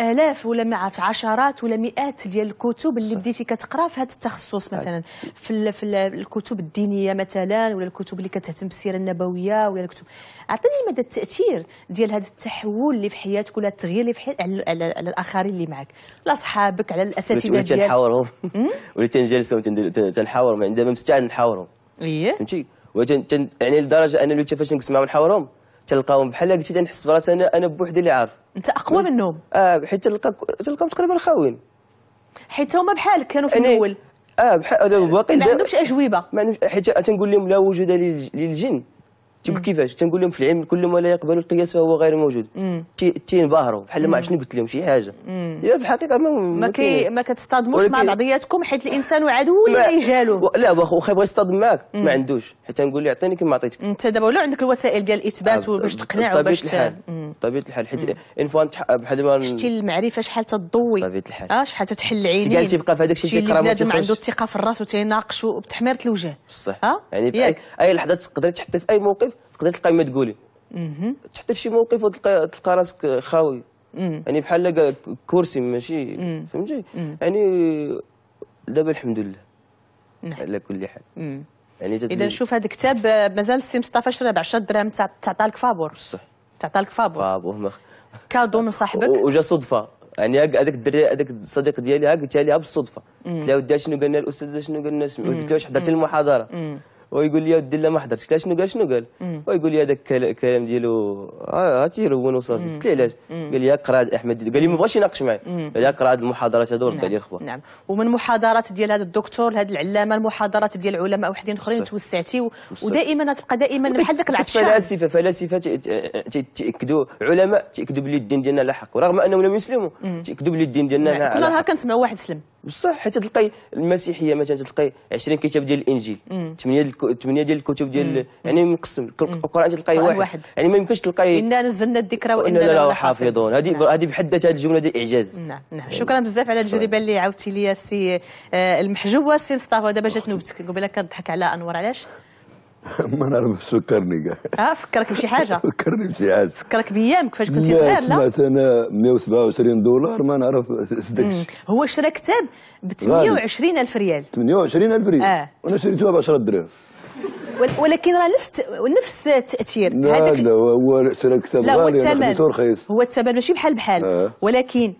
Speaker 1: الاف ولا ما عرفت عشرات ولا مئات ديال الكتب اللي صح. بديتي كتقرا في هذا التخصص مثلا في في الكتب الدينيه مثلا ولا الكتب اللي كتهتم بالسيره النبويه ولا الكتب عطيني مدى التاثير ديال هذا التحول اللي في حياتك ولا التغيير اللي في حياتك على, على, على الاخرين اللي معك على اصحابك على الاساتذه ديالك تنحاورهم
Speaker 2: *laughs* وليت تنجلسهم تنحاورهم يعني دابا مستعد نحاورهم ايه فهمتي يعني لدرجه انني فاش نجلس معاهم نحاورهم تلقاهم بحال قلتي تنحس براسي انا انا بوحدي اللي عارف انت اقوى منهم اه حيت تلقى تلقاهم تقريبا خاوين حيت هما بحالك كانوا في الاول اه بحال باقي ما عندهمش اجوبه ما عندهمش حيت تنقول لهم لا وجود للجن تيقول كيفاش تنقول لهم في العلم كل ما لا يقبل القياس فهو غير موجود تينبهروا بحال ما شنو قلت لهم شي حاجه يا في الحقيقه ما ما, كي
Speaker 1: ما كتصطدموش مع بعضياتكم حيت الانسان عدو يجالو
Speaker 2: لا واخا يبغى يصطدم معك ما عندوش حيت نقول له اعطيني كما عطيتك
Speaker 1: انت دابا ولا عندك الوسائل ديال الاثبات باش تقنعه باش
Speaker 2: بطبيعه الحال حيت ان فوا بحال ما شتي
Speaker 1: المعرفه شحال تضوي بطبيعه الحال اه شحال تتحل عينين قالتي بقى في هذاك الشيء تيقرا ما تيخرج عنده الثقه في الراس وتيناقشوا بتحميره
Speaker 2: الوجه بصح اه يعني في اي لحظه تقدري تحطي في اي موقف تقدر تلقاي ما تقولي تحط في شي موقف وتلقى تلقى راسك خاوي يعني بحال كرسي ماشي فهمتي يعني دابا الحمد لله نعم. على كل حال يعني اذا شوف
Speaker 1: هذا الكتاب آه، مازال السي مصطفى شرب 10 درهم تعطى لك فابور صح
Speaker 2: تعطى لك فابور فابور
Speaker 1: كادو من صاحبك
Speaker 2: وجا صدفه يعني هذاك الدري هذاك الصديق ديالي ها قلت لها بالصدفه قلت لها ودي شنو قال لنا الاستاذ شنو قال لنا سمعوا قلت لها واش حضرتي المحاضره ويقول لي ودي لا ما حضرتش له شنو قال شنو قال ويقول لي هذاك الكلام ديالو هاتي آه، آه، يرون وصافي قلت له علاش قال لي اقرا احمد قال لي ما بغاش يناقش معايا قال لي اقرا هذه المحاضرات هذو ورد نعم. عليه الخبر نعم
Speaker 1: ومن محاضرات ديال هذا الدكتور لهذا العلامه المحاضرات ديال علماء وحدين اخرين توسعتي ودائما تبقى دائما بحال ذاك العطشان فلاسفه
Speaker 2: فلاسفه تاكدوا علماء تاكدوا بلي الدين ديالنا لا حق ورغم انهم لم يسلموا تاكدوا بلي الدين ديالنا لا نعم. نعم، حق نهار
Speaker 1: كنسمعوا واحد سلم
Speaker 2: بصح حتى تلقاي المسيحيه مثلا تلقاي 20 كتاب ديال الانجيل 8 ثمانيه ديال الكتب ديال يعني مقسم القران تلقايه واحد. واحد يعني ما يمكنش تلقاي انا
Speaker 1: نزلنا الذكرى واننا له حافظون
Speaker 2: هذه نعم. هذه بحد ذاتها الجمله ديال اعجاز
Speaker 1: نعم نعم إيه. شكرا بزاف على التجربه اللي عاودتي لي سي آه، المحجوبه سي مصطفى دابا جات نوبتك قبيله كضحك على انور علاش
Speaker 3: ما نعرفش فكرني
Speaker 1: كاع اه فكرك بشي حاجه
Speaker 3: فكرني *laughs* بشي حاجه
Speaker 1: فكرك بايام كيفاش كنتي صغير لا سمعت
Speaker 3: انا 127 دولار ما نعرف داكشي
Speaker 1: هو شرا كتاب ب 28 الف ريال
Speaker 3: 28 الف ريال اه وانا شريتوها ب 10 دراهم
Speaker 1: ولكن راه نفس نفس التاثير لا
Speaker 3: لا هو شرا كتاب غالي انا رخيص
Speaker 1: هو الثمن ماشي بحال بحال آه. ولكن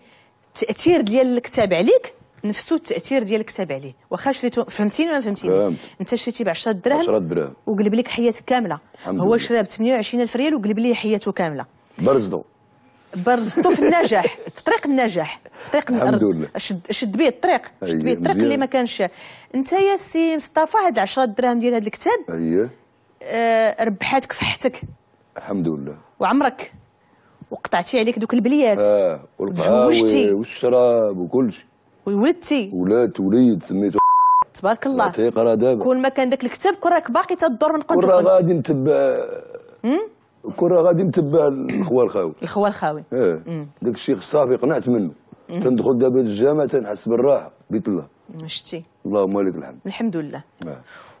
Speaker 1: التاثير ديال الكتاب عليك نفسو التاثير ديال الكسب عليه واخا شريتو فهمتيني ولا ما فهمتيني فهمت انت شريتي ب 10 دراهم 10 دراهم وقلب لك حياتك كامله هو شرا ب 28000 ريال وقلب ليه حياته كامله برزدو برزتو في النجاح في طريق النجاح في طريق الحمد لله شد, شد بيه الطريق شد أيوة، بيه الطريق اللي ما كانش انت يا سي مصطفى هاد 10 دراهم ديال هذا الكتاب اييه آه، ربحاتك صحتك الحمد لله وعمرك وقطعتي عليك دوك البليات اه
Speaker 3: والقهاوي والشراب وكلشي
Speaker 1: ويولدتي
Speaker 3: ولات وليد سميته
Speaker 1: تبارك الله تيقرا دابا كون ما كان داك الكتاب كون راك باقي تدور من قدام كون غادي
Speaker 3: نتبع كون غادي نتبع الخوال الخاوي الخوال الخاوي اه داك الشيخ صافي قنعت منه تندخل دابا للجامع تنحس بالراحه بيت الله شتي اللهم لك الحمد الحمد لله نعم.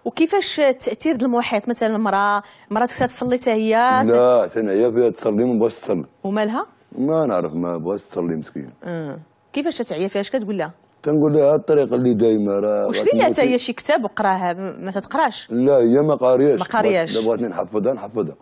Speaker 1: وكيفاش تاثير المحيط مثلا المراه مراه تصلي حتى هي
Speaker 3: لا حتى هي فيها تصلي ما بغاش تصلي ومالها ما نعرف ما بغاش تصلي مسكينه
Speaker 4: آه.
Speaker 1: كيفاش تتعيا اش كتقول لها
Speaker 3: كنقول لها الطريقه اللي دايمه راه واش فيها حتى هي
Speaker 1: شي كتاب وقراها ما تتقراش
Speaker 3: لا هي ما قارياش ما قارياش بغاتني نحفظها نحفظها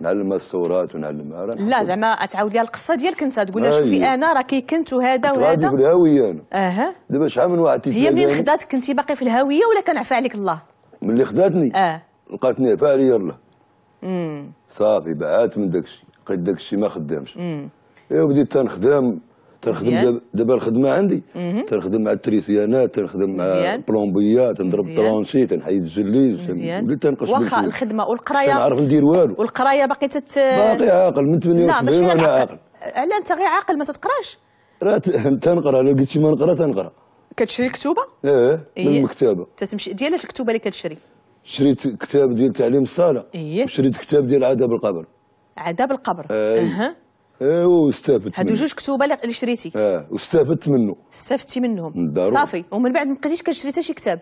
Speaker 3: نعلمها الصورات ونعلمها راه لا
Speaker 1: زعما تعاود لها القصه ديالك انت تقول لها شوفي انا راه كي كنت وهذا وهذا غادي
Speaker 3: الهويه انا اها دابا شحال من واحد هي منين خداتك
Speaker 1: انت باقي في الهويه ولا كان عفا عليك الله
Speaker 3: ملي خداتني اه لقاتني عفا عليا الله امم صافي بعات من داكشي لقيت داكشي ما خدامش امم ايوا بديت تنخدم تنخدم دابا الخدمه عندي تنخدم مع التريسيانات تنخدم مع بلومبيات نضرب ترونشي تنحيد الجليز ولي تنقص واخا الخدمه
Speaker 1: والقرايه تنعرف ندير والو والقرايه باقي تت باقي
Speaker 3: عاقل من 78 وانا عاقل
Speaker 1: علاه انت غير عاقل ما تتقراش
Speaker 3: راه *laughs* تنقرا لو قلت ما نقرا تنقرا كتشري كتوبه؟ إيه،, ايه من المكتبه
Speaker 1: تتمشي ديالاش الكتوبه اللي كتشري؟
Speaker 3: شريت كتاب ديال تعليم الصاله ايه وشريت كتاب ديال عذاب القبر
Speaker 1: عذاب القبر
Speaker 3: إيه. اها ايوا واستفدت هادو جوج
Speaker 1: كتوبه اللي شريتي
Speaker 3: اه واستفدت منه
Speaker 1: استفدتي منهم دارو. صافي ومن بعد ما بقيتيش كتشري حتى شي كتاب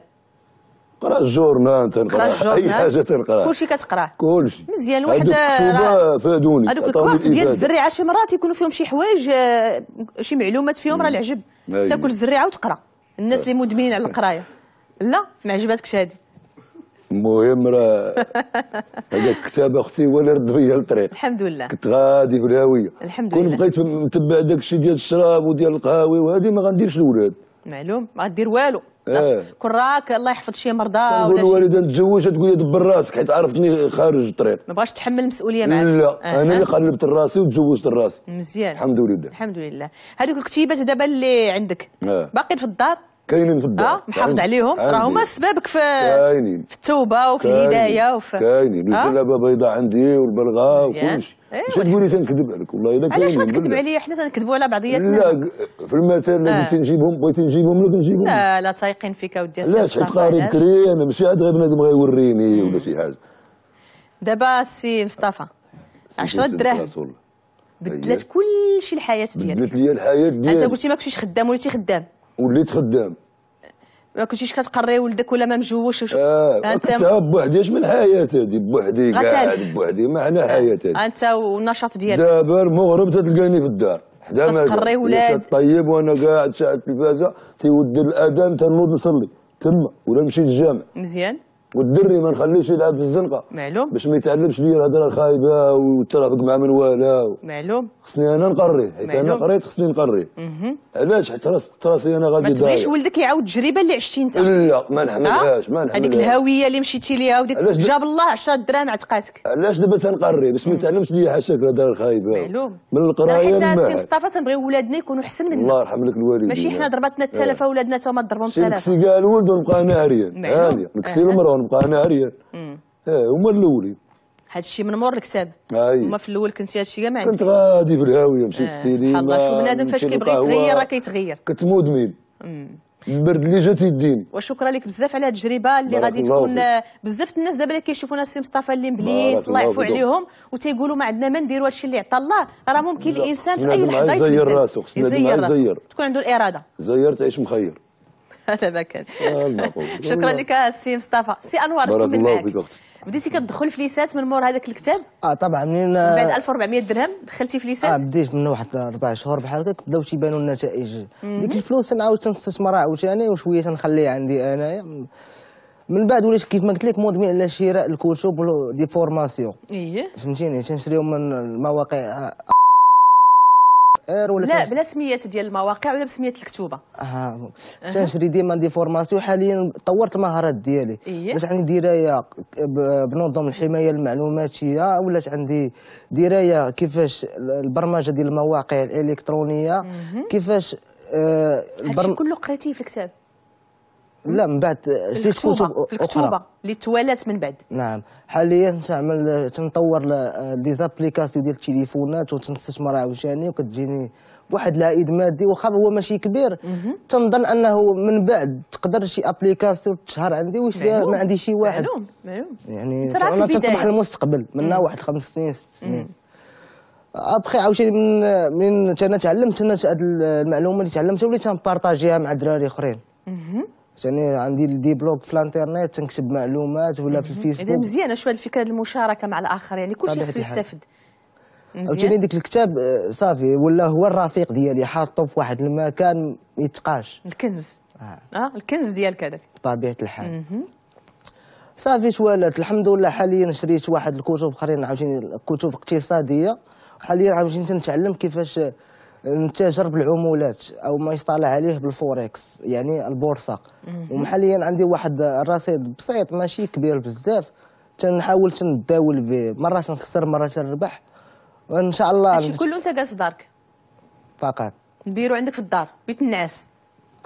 Speaker 3: قرا الجورنال تنقرا اي حاجه تنقرا كلشي كتقرا كلشي
Speaker 1: مزيان واحد هذوك فادوني هادوك الكوارت ديال الزريعه شي مرات يكونوا فيهم شي حوايج آه، شي معلومات فيهم راه العجب أيوة. تاكل الزريعه وتقرا الناس أه. اللي مدمنين على القرايه لا ما عجباتكش هذه
Speaker 3: المهم راه *laughs* هذاك الكتاب اختي هو اللي رد بيا الطريق
Speaker 1: الحمد لله كنت
Speaker 3: غادي في الهاويه الحمد لله كون بقيت نتبع داك الشيء ديال الشراب وديال القهاوي وهذه ما غنديرش الاولاد
Speaker 1: معلوم ما غدير والو آه. كون راك الله يحفظ شي مرضى ولا الوالده
Speaker 3: تزوجها تقول لي دبر راسك حيت عرفتني خارج الطريق
Speaker 1: ما بغاش تحمل المسؤوليه معاك لا آه. انا اللي
Speaker 3: قلبت راسي وتزوجت راسي مزيان
Speaker 1: الحمد لله الحمد لله هذوك الكتيبات دابا اللي عندك آه. باقي في الدار
Speaker 3: كاينين في الدار اه محافظ عليهم راه هما
Speaker 1: سبابك في كاينين في التوبه وفي الهدايه وفي كاينين آه؟ الكلابه
Speaker 3: بيضاء عندي والبلغاء وكلشي ايوا شنو تقولي تنكذب عليك والله الا كاين علاش غتكذب عليا
Speaker 1: حنا تنكذبوا على بعضياتنا لا
Speaker 3: في المثل اللي آه. بغيتي نجيبهم بغيتي نجيبهم لك نجيبهم لا
Speaker 1: آه، لا تايقين فيك اودي علاش حيت قاري بكري
Speaker 3: انا ماشي عاد غير بنادم غيوريني ولا شي حاجه
Speaker 1: دابا السي مصطفى
Speaker 3: 10 دراهم بدلات
Speaker 1: كلشي الحياه ديالك بدلت
Speaker 3: لي الحياه ديالك انت قلتي
Speaker 1: ما كنتيش خدام وليتي خدام
Speaker 3: وليت خدام
Speaker 1: ما كنتيش كتقري ولدك ولا ما مجوش وش... اه انت كنت
Speaker 3: بوحدي اش من حياه هادي بوحدي قاعد بوحدي ما حنا آه، حياه هادي
Speaker 1: انت والنشاط ديالك دابا
Speaker 3: المغرب تلقاني في الدار حدا ما تقري ولاد طيب وانا قاعد شاعل التلفازه تيودي الاذان تنوض نصلي تما ولا نمشي للجامع مزيان والدري ما نخليش يلعب في الزنقه معلوم باش ما يتعلمش ليا الهضره الخايبه ويترافق مع من ولا معلوم خصني انا نقري حيت انا قريت خصني نقري علاش حيت راسي انا غادي ما تبغيش ولدك
Speaker 1: يعاود التجربه اللي عشتي انت لا ما نحملهاش ما آه؟ نحملهاش هذيك الهويه اللي مشيتي ليها وديك جاب الله 10 دراهم عتقاسك
Speaker 3: علاش دابا تنقري باش ما يتعلمش ليا حاشاك الهضره الخايبه معلوم من القرايه حيت سي مصطفى
Speaker 1: تنبغي ولادنا يكونوا احسن منا الله
Speaker 3: يرحم لك الوالدين ماشي حنا ضربتنا
Speaker 1: التلفه آه. ولادنا تا هما ضربهم التلفه نكسي
Speaker 3: كاع الولد ونبقى انا عريان نكسي المراه نبقى انا عريان إيه، هما الاولين
Speaker 1: هذا الشيء من مور الكساب هما في الاول كنت هادشي كاع ما عندي كنت
Speaker 3: غادي بالهاويه مشي آه، السينما سبحان الله شوف بنادم فاش كيبغي يتغير راه كيتغير كنت مدمن البرد اللي جات يديني
Speaker 1: وشكرا لك بزاف على التجربه اللي غادي تكون آه، بزاف الناس دابا اللي كيشوفونا السي مصطفى اللي مبليت الله يعفو عليهم وتيقولوا ما عندنا ما نديروا هادشي اللي عطى الله راه ممكن الانسان في اي لحظه يزير راسو يزير يزير تكون عنده الاراده
Speaker 3: زير تعيش مخير
Speaker 1: هذا ما كان آه، *laughs* شكرا لك السي مصطفى سي انوار بارك الله فيك اختي بديتي كتدخل في ليسات من مور هذاك الكتاب
Speaker 4: اه طبعا منين من
Speaker 1: آه، بعد 1400
Speaker 4: درهم دخلتي ليسات؟ اه بديت من واحد اربع شهور بحال هكاك بداو تيبانوا النتائج ديك الفلوس نعاود تنستثمرها عاوتاني وشويه تنخليها عندي انايا من بعد وليت كيف ما قلت لك مدمن على شراء الكتب دي فورماسيون اييه فهمتيني تنشريهم من المواقع آه، الشعر ولا لا بلا
Speaker 1: سميات ديال المواقع ولا بسميات الكتوبه
Speaker 4: اه تنشري ديما دي فورماسيون حاليا طورت المهارات ديالي إيه؟ ولات عندي درايه بنظم الحمايه المعلوماتيه ولات عندي درايه كيفاش البرمجه ديال المواقع الالكترونيه كيفاش آه البرم... كله
Speaker 1: قريتيه في الكتاب
Speaker 4: لا من بعد شريت كتب الكتوبه
Speaker 1: اللي توالات من بعد
Speaker 4: نعم حاليا تنعمل تنطور لي زابليكاسيون ديال التليفونات وتنستثمر عاوتاني وكتجيني واحد العائد مادي واخا هو ماشي كبير تنظن انه من بعد تقدر شي ابليكاسيون تشهر عندي ويشريها ما عندي شي واحد معلوم معلوم يعني انا تنطمح للمستقبل منها واحد خمس سنين ست سنين ابخي عاوتاني من من انا تعلمت انا هاد المعلومه اللي تعلمتها وليت نبارطاجيها مع دراري اخرين يعني عندي دي بلوك في الانترنت تنكتب معلومات ولا في الفيسبوك اذا مزيانه
Speaker 1: شويه الفكره المشاركه مع الاخر يعني كلشي خصو يستافد عاوتاني ديك
Speaker 4: الكتاب آه، صافي ولا هو الرفيق ديالي حاطه في واحد المكان ما يتقاش الكنز اه,
Speaker 1: آه الكنز ديالك هذاك
Speaker 4: بطبيعه الحال صافي شوالات الحمد لله حاليا شريت واحد الكتب اخرين عاوتاني كتب اقتصاديه حاليا عاوتاني تنتعلم كيفاش نتاجر بالعمولات او ما يصطلع عليه بالفوركس يعني البورصه ومحليا عندي واحد الرصيد بسيط ماشي كبير بزاف تنحاول تنداول به مرات نخسر مرات نربح وان شاء الله هادشي كله
Speaker 1: انت جالس في دارك فقط البيرو عندك في الدار بيت النعاس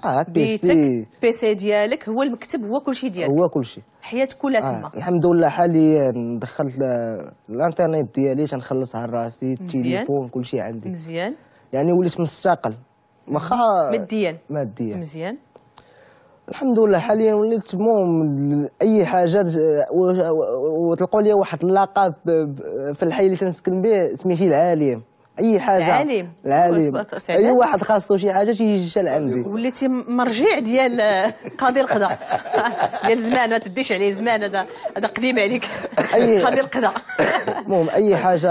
Speaker 4: اه بيتك
Speaker 1: بيسي ديالك هو المكتب هو كلشي ديالك هو كلشي حياتك كلها آه، تما آه.
Speaker 4: الحمد لله حاليا دخلت الانترنت ديالي تنخلصها راسي التليفون كلشي عندي مزيان يعني وليت مستقل واخا ماديا ماديا مزيان الحمد لله حاليا وليت مهم اي حاجه وتلقوا لي واحد اللقب في الحي اللي تنسكن به سميتي العالم اي حاجه العالم العالم اي واحد خاصو شي حاجه تيجي عندي
Speaker 1: وليتي مرجع ديال *laughs* قاضي القضاء *laughs* ديال زمان ما تديش عليه زمان هذا هذا قديم عليك *laughs* قاضي القضاء
Speaker 4: المهم اي حاجه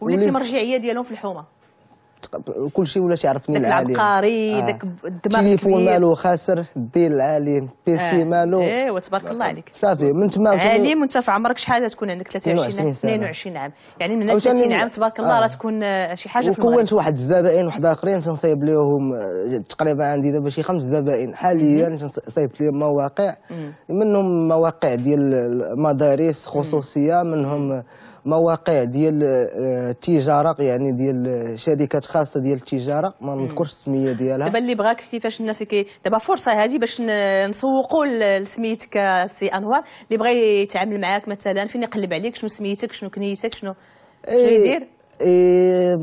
Speaker 4: وليتي مرجعيه
Speaker 1: ديالهم في الحومه
Speaker 4: كل شيء ولا يعرفني العالم العبقري ذاك آه.
Speaker 1: الدماغ التليفون مالو
Speaker 4: خاسر الدين العالي بيسي آه. مالو ايه
Speaker 1: تبارك الله عليك
Speaker 4: صافي من تما عالم
Speaker 1: وانت في عمرك شحال تكون عندك 23 22 عام يعني من 30 عام تبارك الله راه تكون آه، شي حاجه في وكونت
Speaker 4: واحد الزبائن واحد اخرين تنصيب ليهم آه، تقريبا عندي دابا شي خمس زبائن حاليا تنصيب لهم مواقع منهم مواقع ديال المدارس خصوصيه منهم مواقع ديال التجاره آه، يعني ديال آه، شركات خاصه ديال التجاره ما نذكرش السميه ديالها دابا
Speaker 1: اللي بغاك كيفاش الناس كي دابا فرصه هذه باش نسوقوا لسميتك سي انوار اللي بغى يتعامل معاك مثلا فين يقلب عليك شنو سميتك شنو كنيتك شنو شنو إيه، يدير
Speaker 4: إيه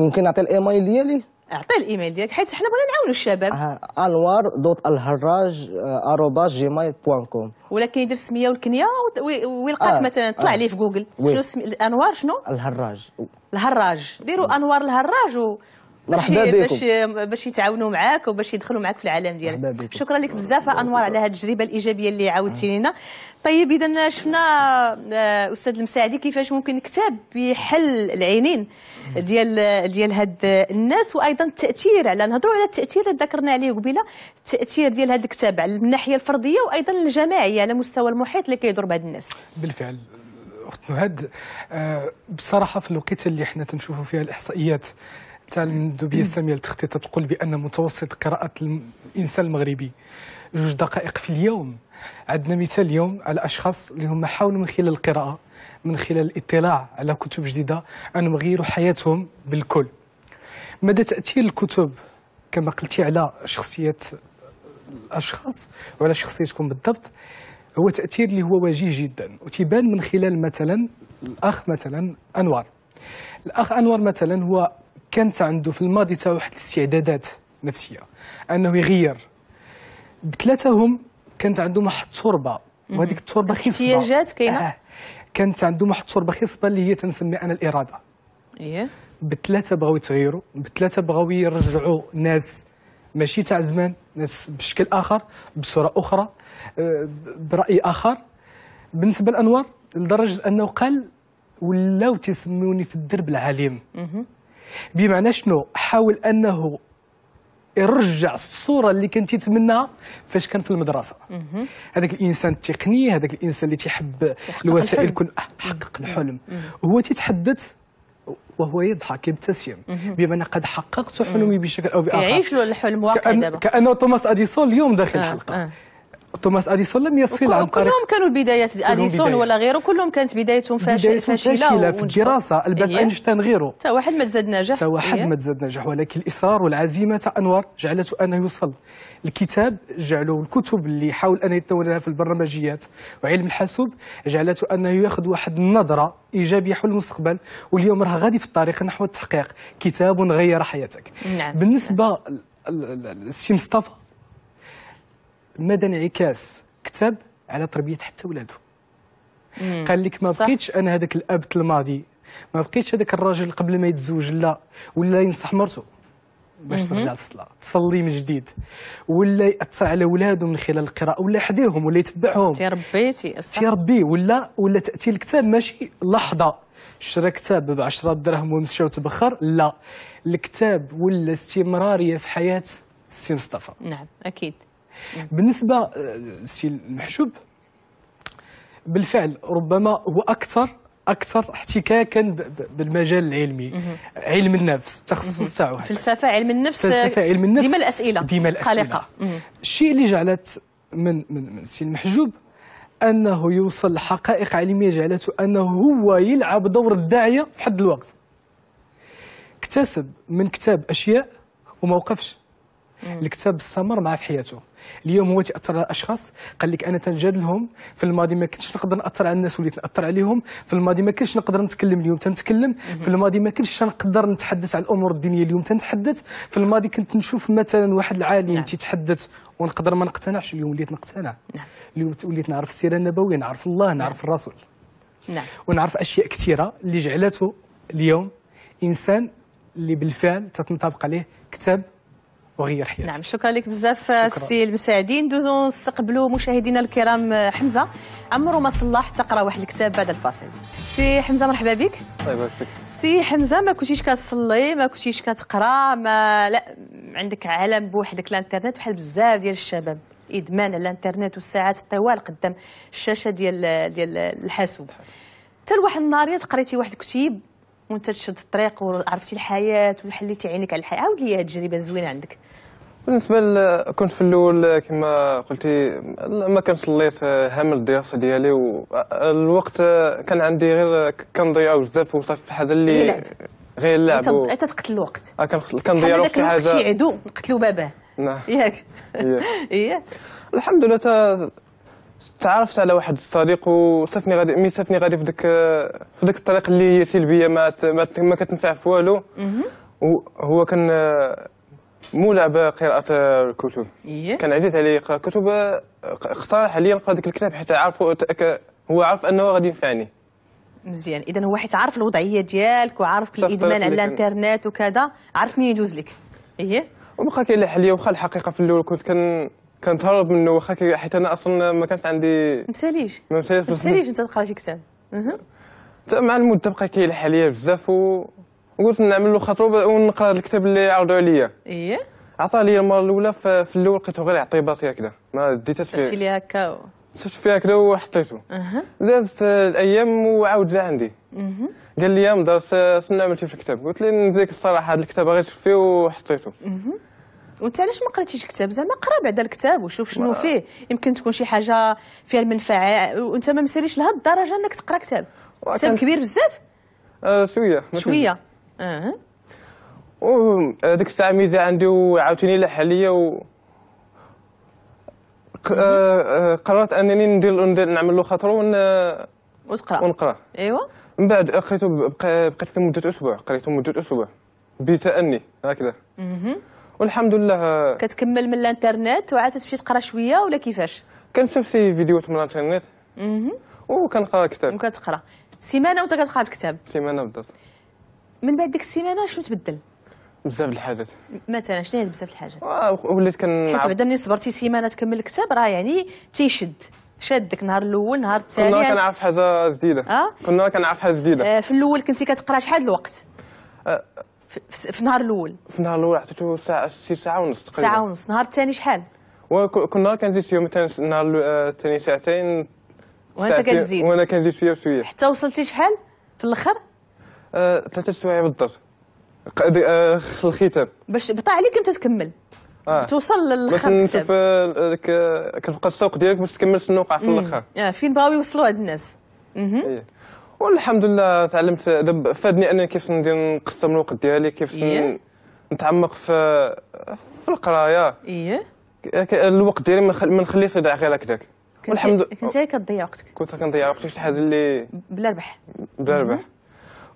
Speaker 4: ممكن نعطي الايميل ديالي
Speaker 1: اعطي الايميل ديالك حيت حنا بغينا نعاونوا الشباب
Speaker 4: انوار دوت الهراج اروباج آروباز جيميل بوان كوم
Speaker 1: ولا يدير السميه والكنيه ويلقاك آه مثلا طلع آه ليه في جوجل شنو انوار شنو الهراج الهراج ديروا انوار الهراج و...
Speaker 4: مرحبا بكم باش
Speaker 1: باش يتعاونوا معاك وباش يدخلوا معاك في العالم ديالك شكرا لك بزاف انوار على هذه التجربه الايجابيه اللي عاودتي لنا طيب اذا شفنا آه، استاذ المساعدي كيفاش ممكن كتاب يحل العينين ديال ديال هاد الناس وايضا التاثير على نهضروا على التاثير اللي ذكرنا عليه قبيله التاثير ديال هذا الكتاب على الناحيه الفرديه وايضا الجماعيه على مستوى المحيط اللي كيدور بهاد الناس
Speaker 5: بالفعل اخت نهاد آه، بصراحه في الوقيته اللي حنا تنشوفوا فيها الاحصائيات تاع المندوبيه الساميه للتخطيط تقول بان متوسط قراءه الانسان المغربي جوج دقائق في اليوم عندنا مثال اليوم على اشخاص اللي هم حاولوا من خلال القراءه من خلال الاطلاع على كتب جديده انهم يغيروا حياتهم بالكل مدى تاثير الكتب كما قلتي على شخصيه الاشخاص وعلى شخصيتكم بالضبط هو تاثير اللي هو وجيه جدا وتبان من خلال مثلا الاخ مثلا انوار الاخ انوار مثلا هو كانت عنده في الماضي تاعو واحد الاستعدادات نفسيه انه يغير بثلاثه هم كانت عندهم واحد التربه وهذيك التربه خصبه احتياجات كاينه آه. أه. كانت عندهم واحد التربه خصبه اللي هي تنسمي انا الاراده ايه بثلاثه بغاو يتغيروا بثلاثه بغاو يرجعوا ناس ماشي تاع زمان ناس بشكل اخر بصوره اخرى أه، براي اخر بالنسبه لانوار لدرجه انه قال ولاو تسموني في الدرب العليم بمعنى شنو حاول انه يرجع الصوره اللي كان تيتمناها فاش كان في المدرسه هذاك الانسان التقني هذاك الانسان اللي تيحب الوسائل الحلم. كل آه، حقق الحلم هو تيتحدث وهو يضحك يبتسم بمعنى قد حققت حلمي بشكل او باخر يعيش
Speaker 1: له الحلم واقع كأن دابا
Speaker 5: كانه توماس اديسون اليوم داخل آه الحلقه آه. توماس اديسون لم يصل عن طريق كلهم
Speaker 1: كانوا البدايات اديسون ولا غيره كلهم كانت بدايتهم فاشله فاشله في
Speaker 5: الدراسه البث إيه؟ اينشتاين غيره
Speaker 1: تا واحد ما تزاد نجاح تا واحد إيه؟ ما
Speaker 5: تزاد نجاح ولكن الاصرار والعزيمه تاع انور جعلته انه يوصل الكتاب جعله الكتب اللي حاول انه يتناولها في البرمجيات وعلم الحاسوب جعلته انه ياخذ واحد النظره ايجابيه حول المستقبل واليوم راه غادي في الطريق نحو التحقيق كتاب غير حياتك نعم. بالنسبه السي مصطفى مدى انعكاس كتاب على تربيه حتى ولاده قال لك ما بقيتش انا هذاك الاب الماضي ما بقيتش هذاك الراجل قبل ما يتزوج لا ولا ينصح مرته باش ترجع للصلاه تصلي من جديد ولا ياثر على ولاده من خلال القراءه ولا حداهم ولا يتبعهم تربيتي تربي ولا ولا تاتي الكتاب ماشي لحظه شرا كتاب ب 10 دراهم ومشى وتبخر لا الكتاب ولا استمراريه في حياه السي مصطفى نعم اكيد بالنسبه آه، سي المحشوب بالفعل ربما هو اكثر اكثر احتكاكا بالمجال العلمي علم النفس التخصص تاعو
Speaker 1: فلسفه علم النفس فلسفه علم النفس ديما الاسئله
Speaker 5: ديما الاسئله قلقه الشيء اللي جعلت من من من سي المحجوب انه يوصل لحقائق علميه جعلته انه هو يلعب دور الداعيه في حد الوقت اكتسب من كتاب اشياء وما وقفش الكتاب استمر معاه في حياته اليوم هو تاثر على الاشخاص قال لك انا تنجادلهم في الماضي ما كنتش نقدر ناثر على الناس وليت ناثر عليهم في الماضي ما كنتش نقدر نتكلم اليوم تنتكلم في الماضي ما كنتش نقدر نتحدث على الامور الدينيه اليوم تنتحدث في الماضي كنت نشوف مثلا واحد العالم نعم. تيتحدث ونقدر ما نقتنعش اليوم وليت نقتنع نعم. اليوم وليت نعرف السيره النبويه نعرف الله نعرف نعم. الرسول نعم. ونعرف اشياء كثيره اللي جعلته اليوم انسان اللي بالفعل تتنطبق عليه كتاب وغير حياتك
Speaker 1: نعم شكرا لك بزاف السي المساعدين دوزو نستقبلوا مشاهدينا الكرام حمزه عمرو ما صلاح تقرا واحد الكتاب بعد الفاصل سي حمزه مرحبا بك الله يبارك فيك سي حمزه ما كنتيش كتصلي ما كنتيش كتقرا ما لا عندك عالم بوحدك الانترنت بحال بزاف ديال الشباب ادمان على الانترنت والساعات الطوال قدام الشاشه ديال ديال الحاسوب حتى لواحد النهار قريتي واحد الكتيب وانت تشد الطريق وعرفتي الحياه وحليتي عينك على الحياه عاود لي هذه التجربه الزوينه عندك
Speaker 6: بالنسبه ل... كنت في الاول كما قلتي ما كنت صليت هامل الدراسه ديالي والوقت كان عندي غير كنضيع بزاف وصافي في حاجه اللي غير اللعب و...
Speaker 1: تقتل الوقت
Speaker 6: آه، كنضيع الوقت في هذا شي
Speaker 1: عدو نقتلوا باباه نعم ياك *laughs*
Speaker 6: *laughs* ياك الحمد لله تعرفت على واحد الصديق وصفني غادي مي صفني غادي في ديك في ديك الطريق اللي هي سلبيه ما ما كتنفع في والو وهو كان آه، مولع بقراءة الكتب إيه. كان عزيز عليه يقرا كتب آه، اقترح علي نقرا ديك الكتاب حتى عارف هو عارف انه غادي ينفعني
Speaker 1: مزيان اذا هو حيت عارف الوضعيه ديالك وعارف الادمان على الانترنت وكذا عارف مين يدوز لك اييه
Speaker 6: وبقى كاين عليا وخا الحقيقه في الاول كنت كان كان هرب منه واخا حيت انا اصلا ما كانش عندي مساليش ما مساليش مساليش
Speaker 1: انت تقرا شي كتاب
Speaker 6: مع المده بقى كيلح عليا بزاف و قلت نعمل له خطوه ونقرا الكتاب اللي عرضوا عليا ايه عطاه لي المره الاولى في الاول لقيته غير يعطي باطي هكذا ما ديتها فيه شفتي
Speaker 1: ليها هكا
Speaker 6: شفت فيها هكذا وحطيته اها دازت الايام وعاود جا عندي قال لي يا مدرس شنو عملتي في الكتاب قلت له نزيك الصراحه هذا الكتاب غير شفيه وحطيته
Speaker 1: وانت علاش ما قريتيش كتاب زعما قرا بعدا الكتاب وشوف شنو فيه يمكن تكون شي حاجه فيها المنفعه وانت ما مساليش لهاد الدرجه انك تقرا كتاب كتاب كبير بزاف
Speaker 6: آه شويه شويه اه وديك الساعه ميزه عندي وعاوتاني لاح عليا و آه، آه، قررت انني ندير نعمل له خاطر ون وتقرا ونقرا ايوا من بعد قريته بقيت في مده اسبوع قريته مده اسبوع بتأني هكذا والحمد لله
Speaker 1: كتكمل من الانترنت وعاد تمشي تقرا شويه ولا كيفاش
Speaker 6: كنشوف شي فيديوهات من الانترنت وكنقرا كتاب وكتقرا سيمانه وانت كتقرا الكتاب سيمانه بالضبط
Speaker 1: من بعد ديك السيمانه شنو تبدل
Speaker 6: بزاف الحاجات
Speaker 1: مثلا شنو هي بزاف الحاجات وليت كن حيت بعدا ملي صبرتي سيمانه تكمل الكتاب راه يعني تيشد شادك نهار الاول نهار الثاني كنا كنعرف
Speaker 6: حاجه جديده اه كنا كنعرف حاجه جديده
Speaker 1: آه في الاول كنتي كتقرا شحال الوقت
Speaker 6: آه في النهار الاول في النهار الاول عطيته ساعه سي ساعه ونص تقريبا ساعه ونص
Speaker 1: النهار الثاني شحال
Speaker 6: وكل نهار كنزيد فيهم مثلا النهار آه، الثاني ساعتين وانت كتزيد وانا كنزيد فيها بشويه حتى
Speaker 1: وصلتي شحال في الاخر
Speaker 6: آه، ثلاثه سوايع بالضبط آه، الختام
Speaker 1: باش بطا عليك انت تكمل آه. توصل للاخر بس نشوف
Speaker 6: آه، آه، كنبقى السوق ديالك باش تكمل شنو وقع في الاخر
Speaker 1: اه فين باغي يوصلوا هاد الناس
Speaker 6: اها والحمد لله تعلمت دابا فادني انني كيف ندير نقسم الوقت ديالي كيف إيه. نتعمق في في القرايه ايه الوقت ديالي ما نخليهش يضيع غير هكذاك
Speaker 1: والحمد لله كنت كتضيع وقتك
Speaker 6: كنت كنضيع وقتي في شي حاجه اللي بلا ربح بلا ربح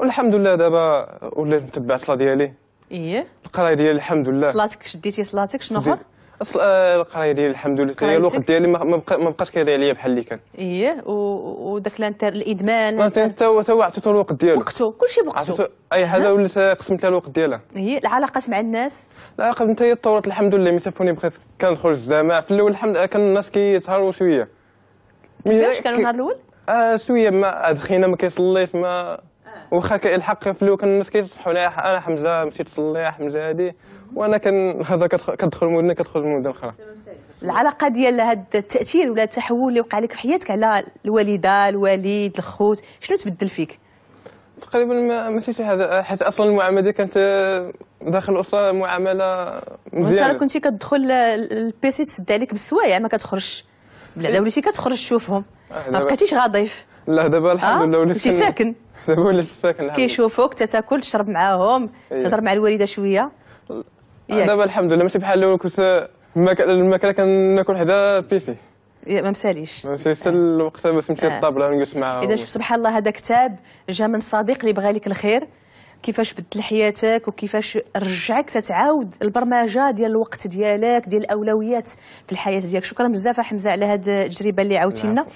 Speaker 6: والحمد لله دابا وليت نتبع الصلاه ديالي اييه القرايه ديالي الحمد لله
Speaker 1: صلاتك شديتي صلاتك شنو اخر
Speaker 6: اصل آه، القرايه ديالي الحمد لله الوقت ديالي ما بقاش كيضيع عليا بحال اللي كان
Speaker 1: ايه وداك الادمان حتى
Speaker 6: وعطيتو طول الوقت ديالو وقته كلشي بوقته اي حاجه وليت قسمت له الوقت ديالها هي إيه، العلاقات مع الناس العلاقه انت هي تطورت الحمد لله سافوني بقيت كندخل الجامع في الاول الحمد لله كان الناس كيتهروا شويه كيفاش كانوا النهار الاول؟ اه شويه ما دخينا ما كيصليش ما آه. واخا الحق في الاول كان الناس كيصبحوا انا حمزه مشيت تصلي حمزه هذه وانا هذا كتدخل مدن كتدخل مدن اخرى
Speaker 1: العلاقه ديال هذا التاثير ولا التحول اللي وقع لك في حياتك على الوالده الوالد الخوت شنو تبدل فيك
Speaker 6: تقريبا ما ماشي شي حاجه حيت اصلا المعامله كانت داخل الاسره معامله مزيانه
Speaker 1: كنتي كتدخل البيسي تسد عليك بالسوايع ما كتخرجش بلا إيه. وليتي كتخرج تشوفهم
Speaker 6: آه، ما بقيتيش غاضيف لا دابا الحمد لله آه؟ وليت ساكن دابا وليت ساكن
Speaker 1: كيشوفوك تتاكل تشرب معاهم إيه. تهضر مع الوالده شويه
Speaker 6: دابا الحمد لله ماشي بحال الاول كنت الماكله كناكل حدا بيسي
Speaker 1: ما مساليش
Speaker 6: آه. ما مساليش حتى آه. الوقت باش نمشي للطابله ونجلس مع اذا شوف سبحان
Speaker 1: الله هذا كتاب جا من صديق اللي بغى لك الخير كيفاش بدل حياتك وكيفاش رجعك تتعاود البرمجه ديال الوقت ديالك ديال الاولويات في الحياه ديالك شكرا بزاف حمزه على هذه التجربه اللي عاودتي لنا نعم.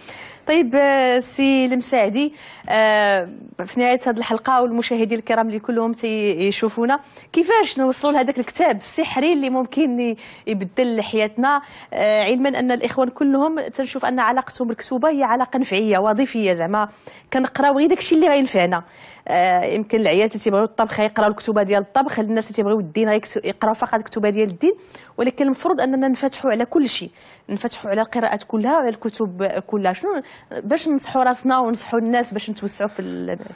Speaker 1: طيب آه، سي المساعدي آه، في نهايه هذه الحلقه والمشاهدين الكرام اللي كلهم تيشوفونا كيفاش نوصلوا لهذاك الكتاب السحري اللي ممكن يبدل حياتنا آه، علما ان الاخوان كلهم تنشوف ان علاقتهم بالكتوبه هي علاقه نفعيه وظيفيه زعما كنقراو غير داكشي اللي غينفعنا يمكن العيال اللي تيبغيو الطبخ يقراو الكتوبه ديال الطبخ الناس اللي تيبغيو الدين يقراو فقط الكتوبه ديال الدين ولكن المفروض اننا نفتحوا على كل شيء نفتحوا على القراءات كلها وعلى الكتب كلها شنو باش ننصحوا راسنا ونصحوا الناس باش نتوسعوا في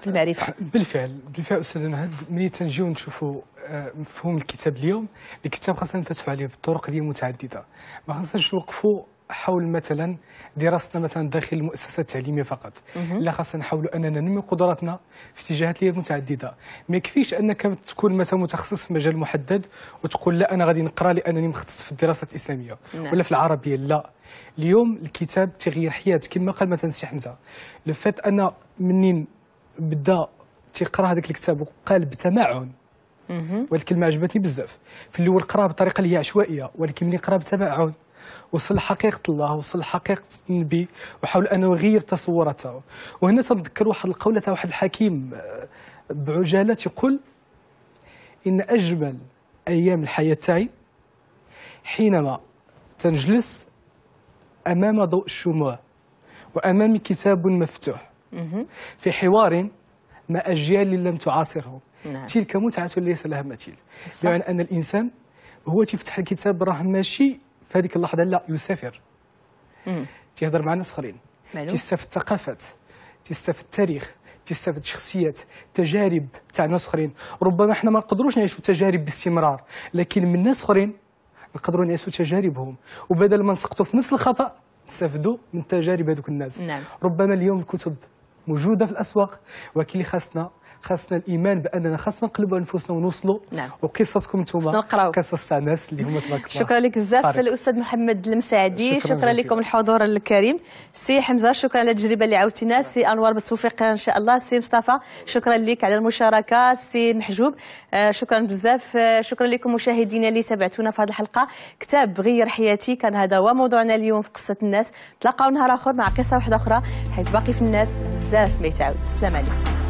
Speaker 1: المعرفه
Speaker 5: *clears throat* بالفعل بالفعل استاذ نهاد ملي تنجيو نشوفوا آه، مفهوم الكتاب اليوم الكتاب خاصنا نفتحوا عليه بطرق اللي متعدده ما خاصناش نوقفوا حول مثلا دراستنا مثلا داخل المؤسسه التعليميه فقط لا خاصنا نحاولوا اننا ننمي قدراتنا في اتجاهات اللي متعدده ما يكفيش انك تكون مثلا متخصص في مجال محدد وتقول لا انا غادي نقرا لانني مختص في الدراسات الاسلاميه نعم. ولا في العربيه لا اليوم الكتاب تغيير حياه كما قال مثلا سي حمزه لو فات منين بدا تيقرا هذاك الكتاب وقال بتمعن والكلمه عجبتني بزاف في الاول قراها بطريقه اللي هي عشوائيه ولكن ملي قراها بتمعن وصل لحقيقه الله وصل لحقيقه النبي وحاول انه يغير تصوراته وهنا تذكر واحد القولة تاع واحد الحكيم آه، بعجاله يقول ان اجمل ايام الحياه تاعي حينما تنجلس امام ضوء الشموع وامام كتاب مفتوح في حوار مع اجيال لم تعاصرهم نعم. تلك متعه ليس لها مثيل بمعنى يعني ان الانسان هو تيفتح الكتاب راه ماشي في هذيك اللحظه لا يسافر تيهضر مع ناس اخرين تيستافد ثقافات تيستافد تاريخ تيستافد شخصيات تجارب تاع ناس اخرين ربما احنا ما نقدروش نعيشوا تجارب باستمرار لكن من ناس اخرين نقدروا نعيشوا تجاربهم وبدل ما نسقطوا في نفس الخطا نستافدوا من تجارب هذوك الناس نعم. ربما اليوم الكتب موجوده في الاسواق ولكن اللي خاصنا خاصنا الايمان باننا خاصنا نقلبوا انفسنا ونوصلوا نعم. وقصصكم انتم قصص الناس اللي هما تبارك الله شكرا لك
Speaker 1: بزاف الاستاذ محمد المسعدي شكرا, شكرا لكم الحضور الكريم سي حمزه شكرا على التجربه اللي عاودتينا سي انوار بالتوفيق ان شاء الله سي مصطفى شكرا لك على المشاركه سي محجوب آه، شكرا بزاف آه، شكرا لكم مشاهدينا اللي تابعتونا في هذه الحلقه كتاب غير حياتي كان هذا هو موضوعنا اليوم في قصه الناس تلاقاو نهار اخر مع قصه واحده اخرى حيت باقي في الناس بزاف ما يتعاود السلام عليكم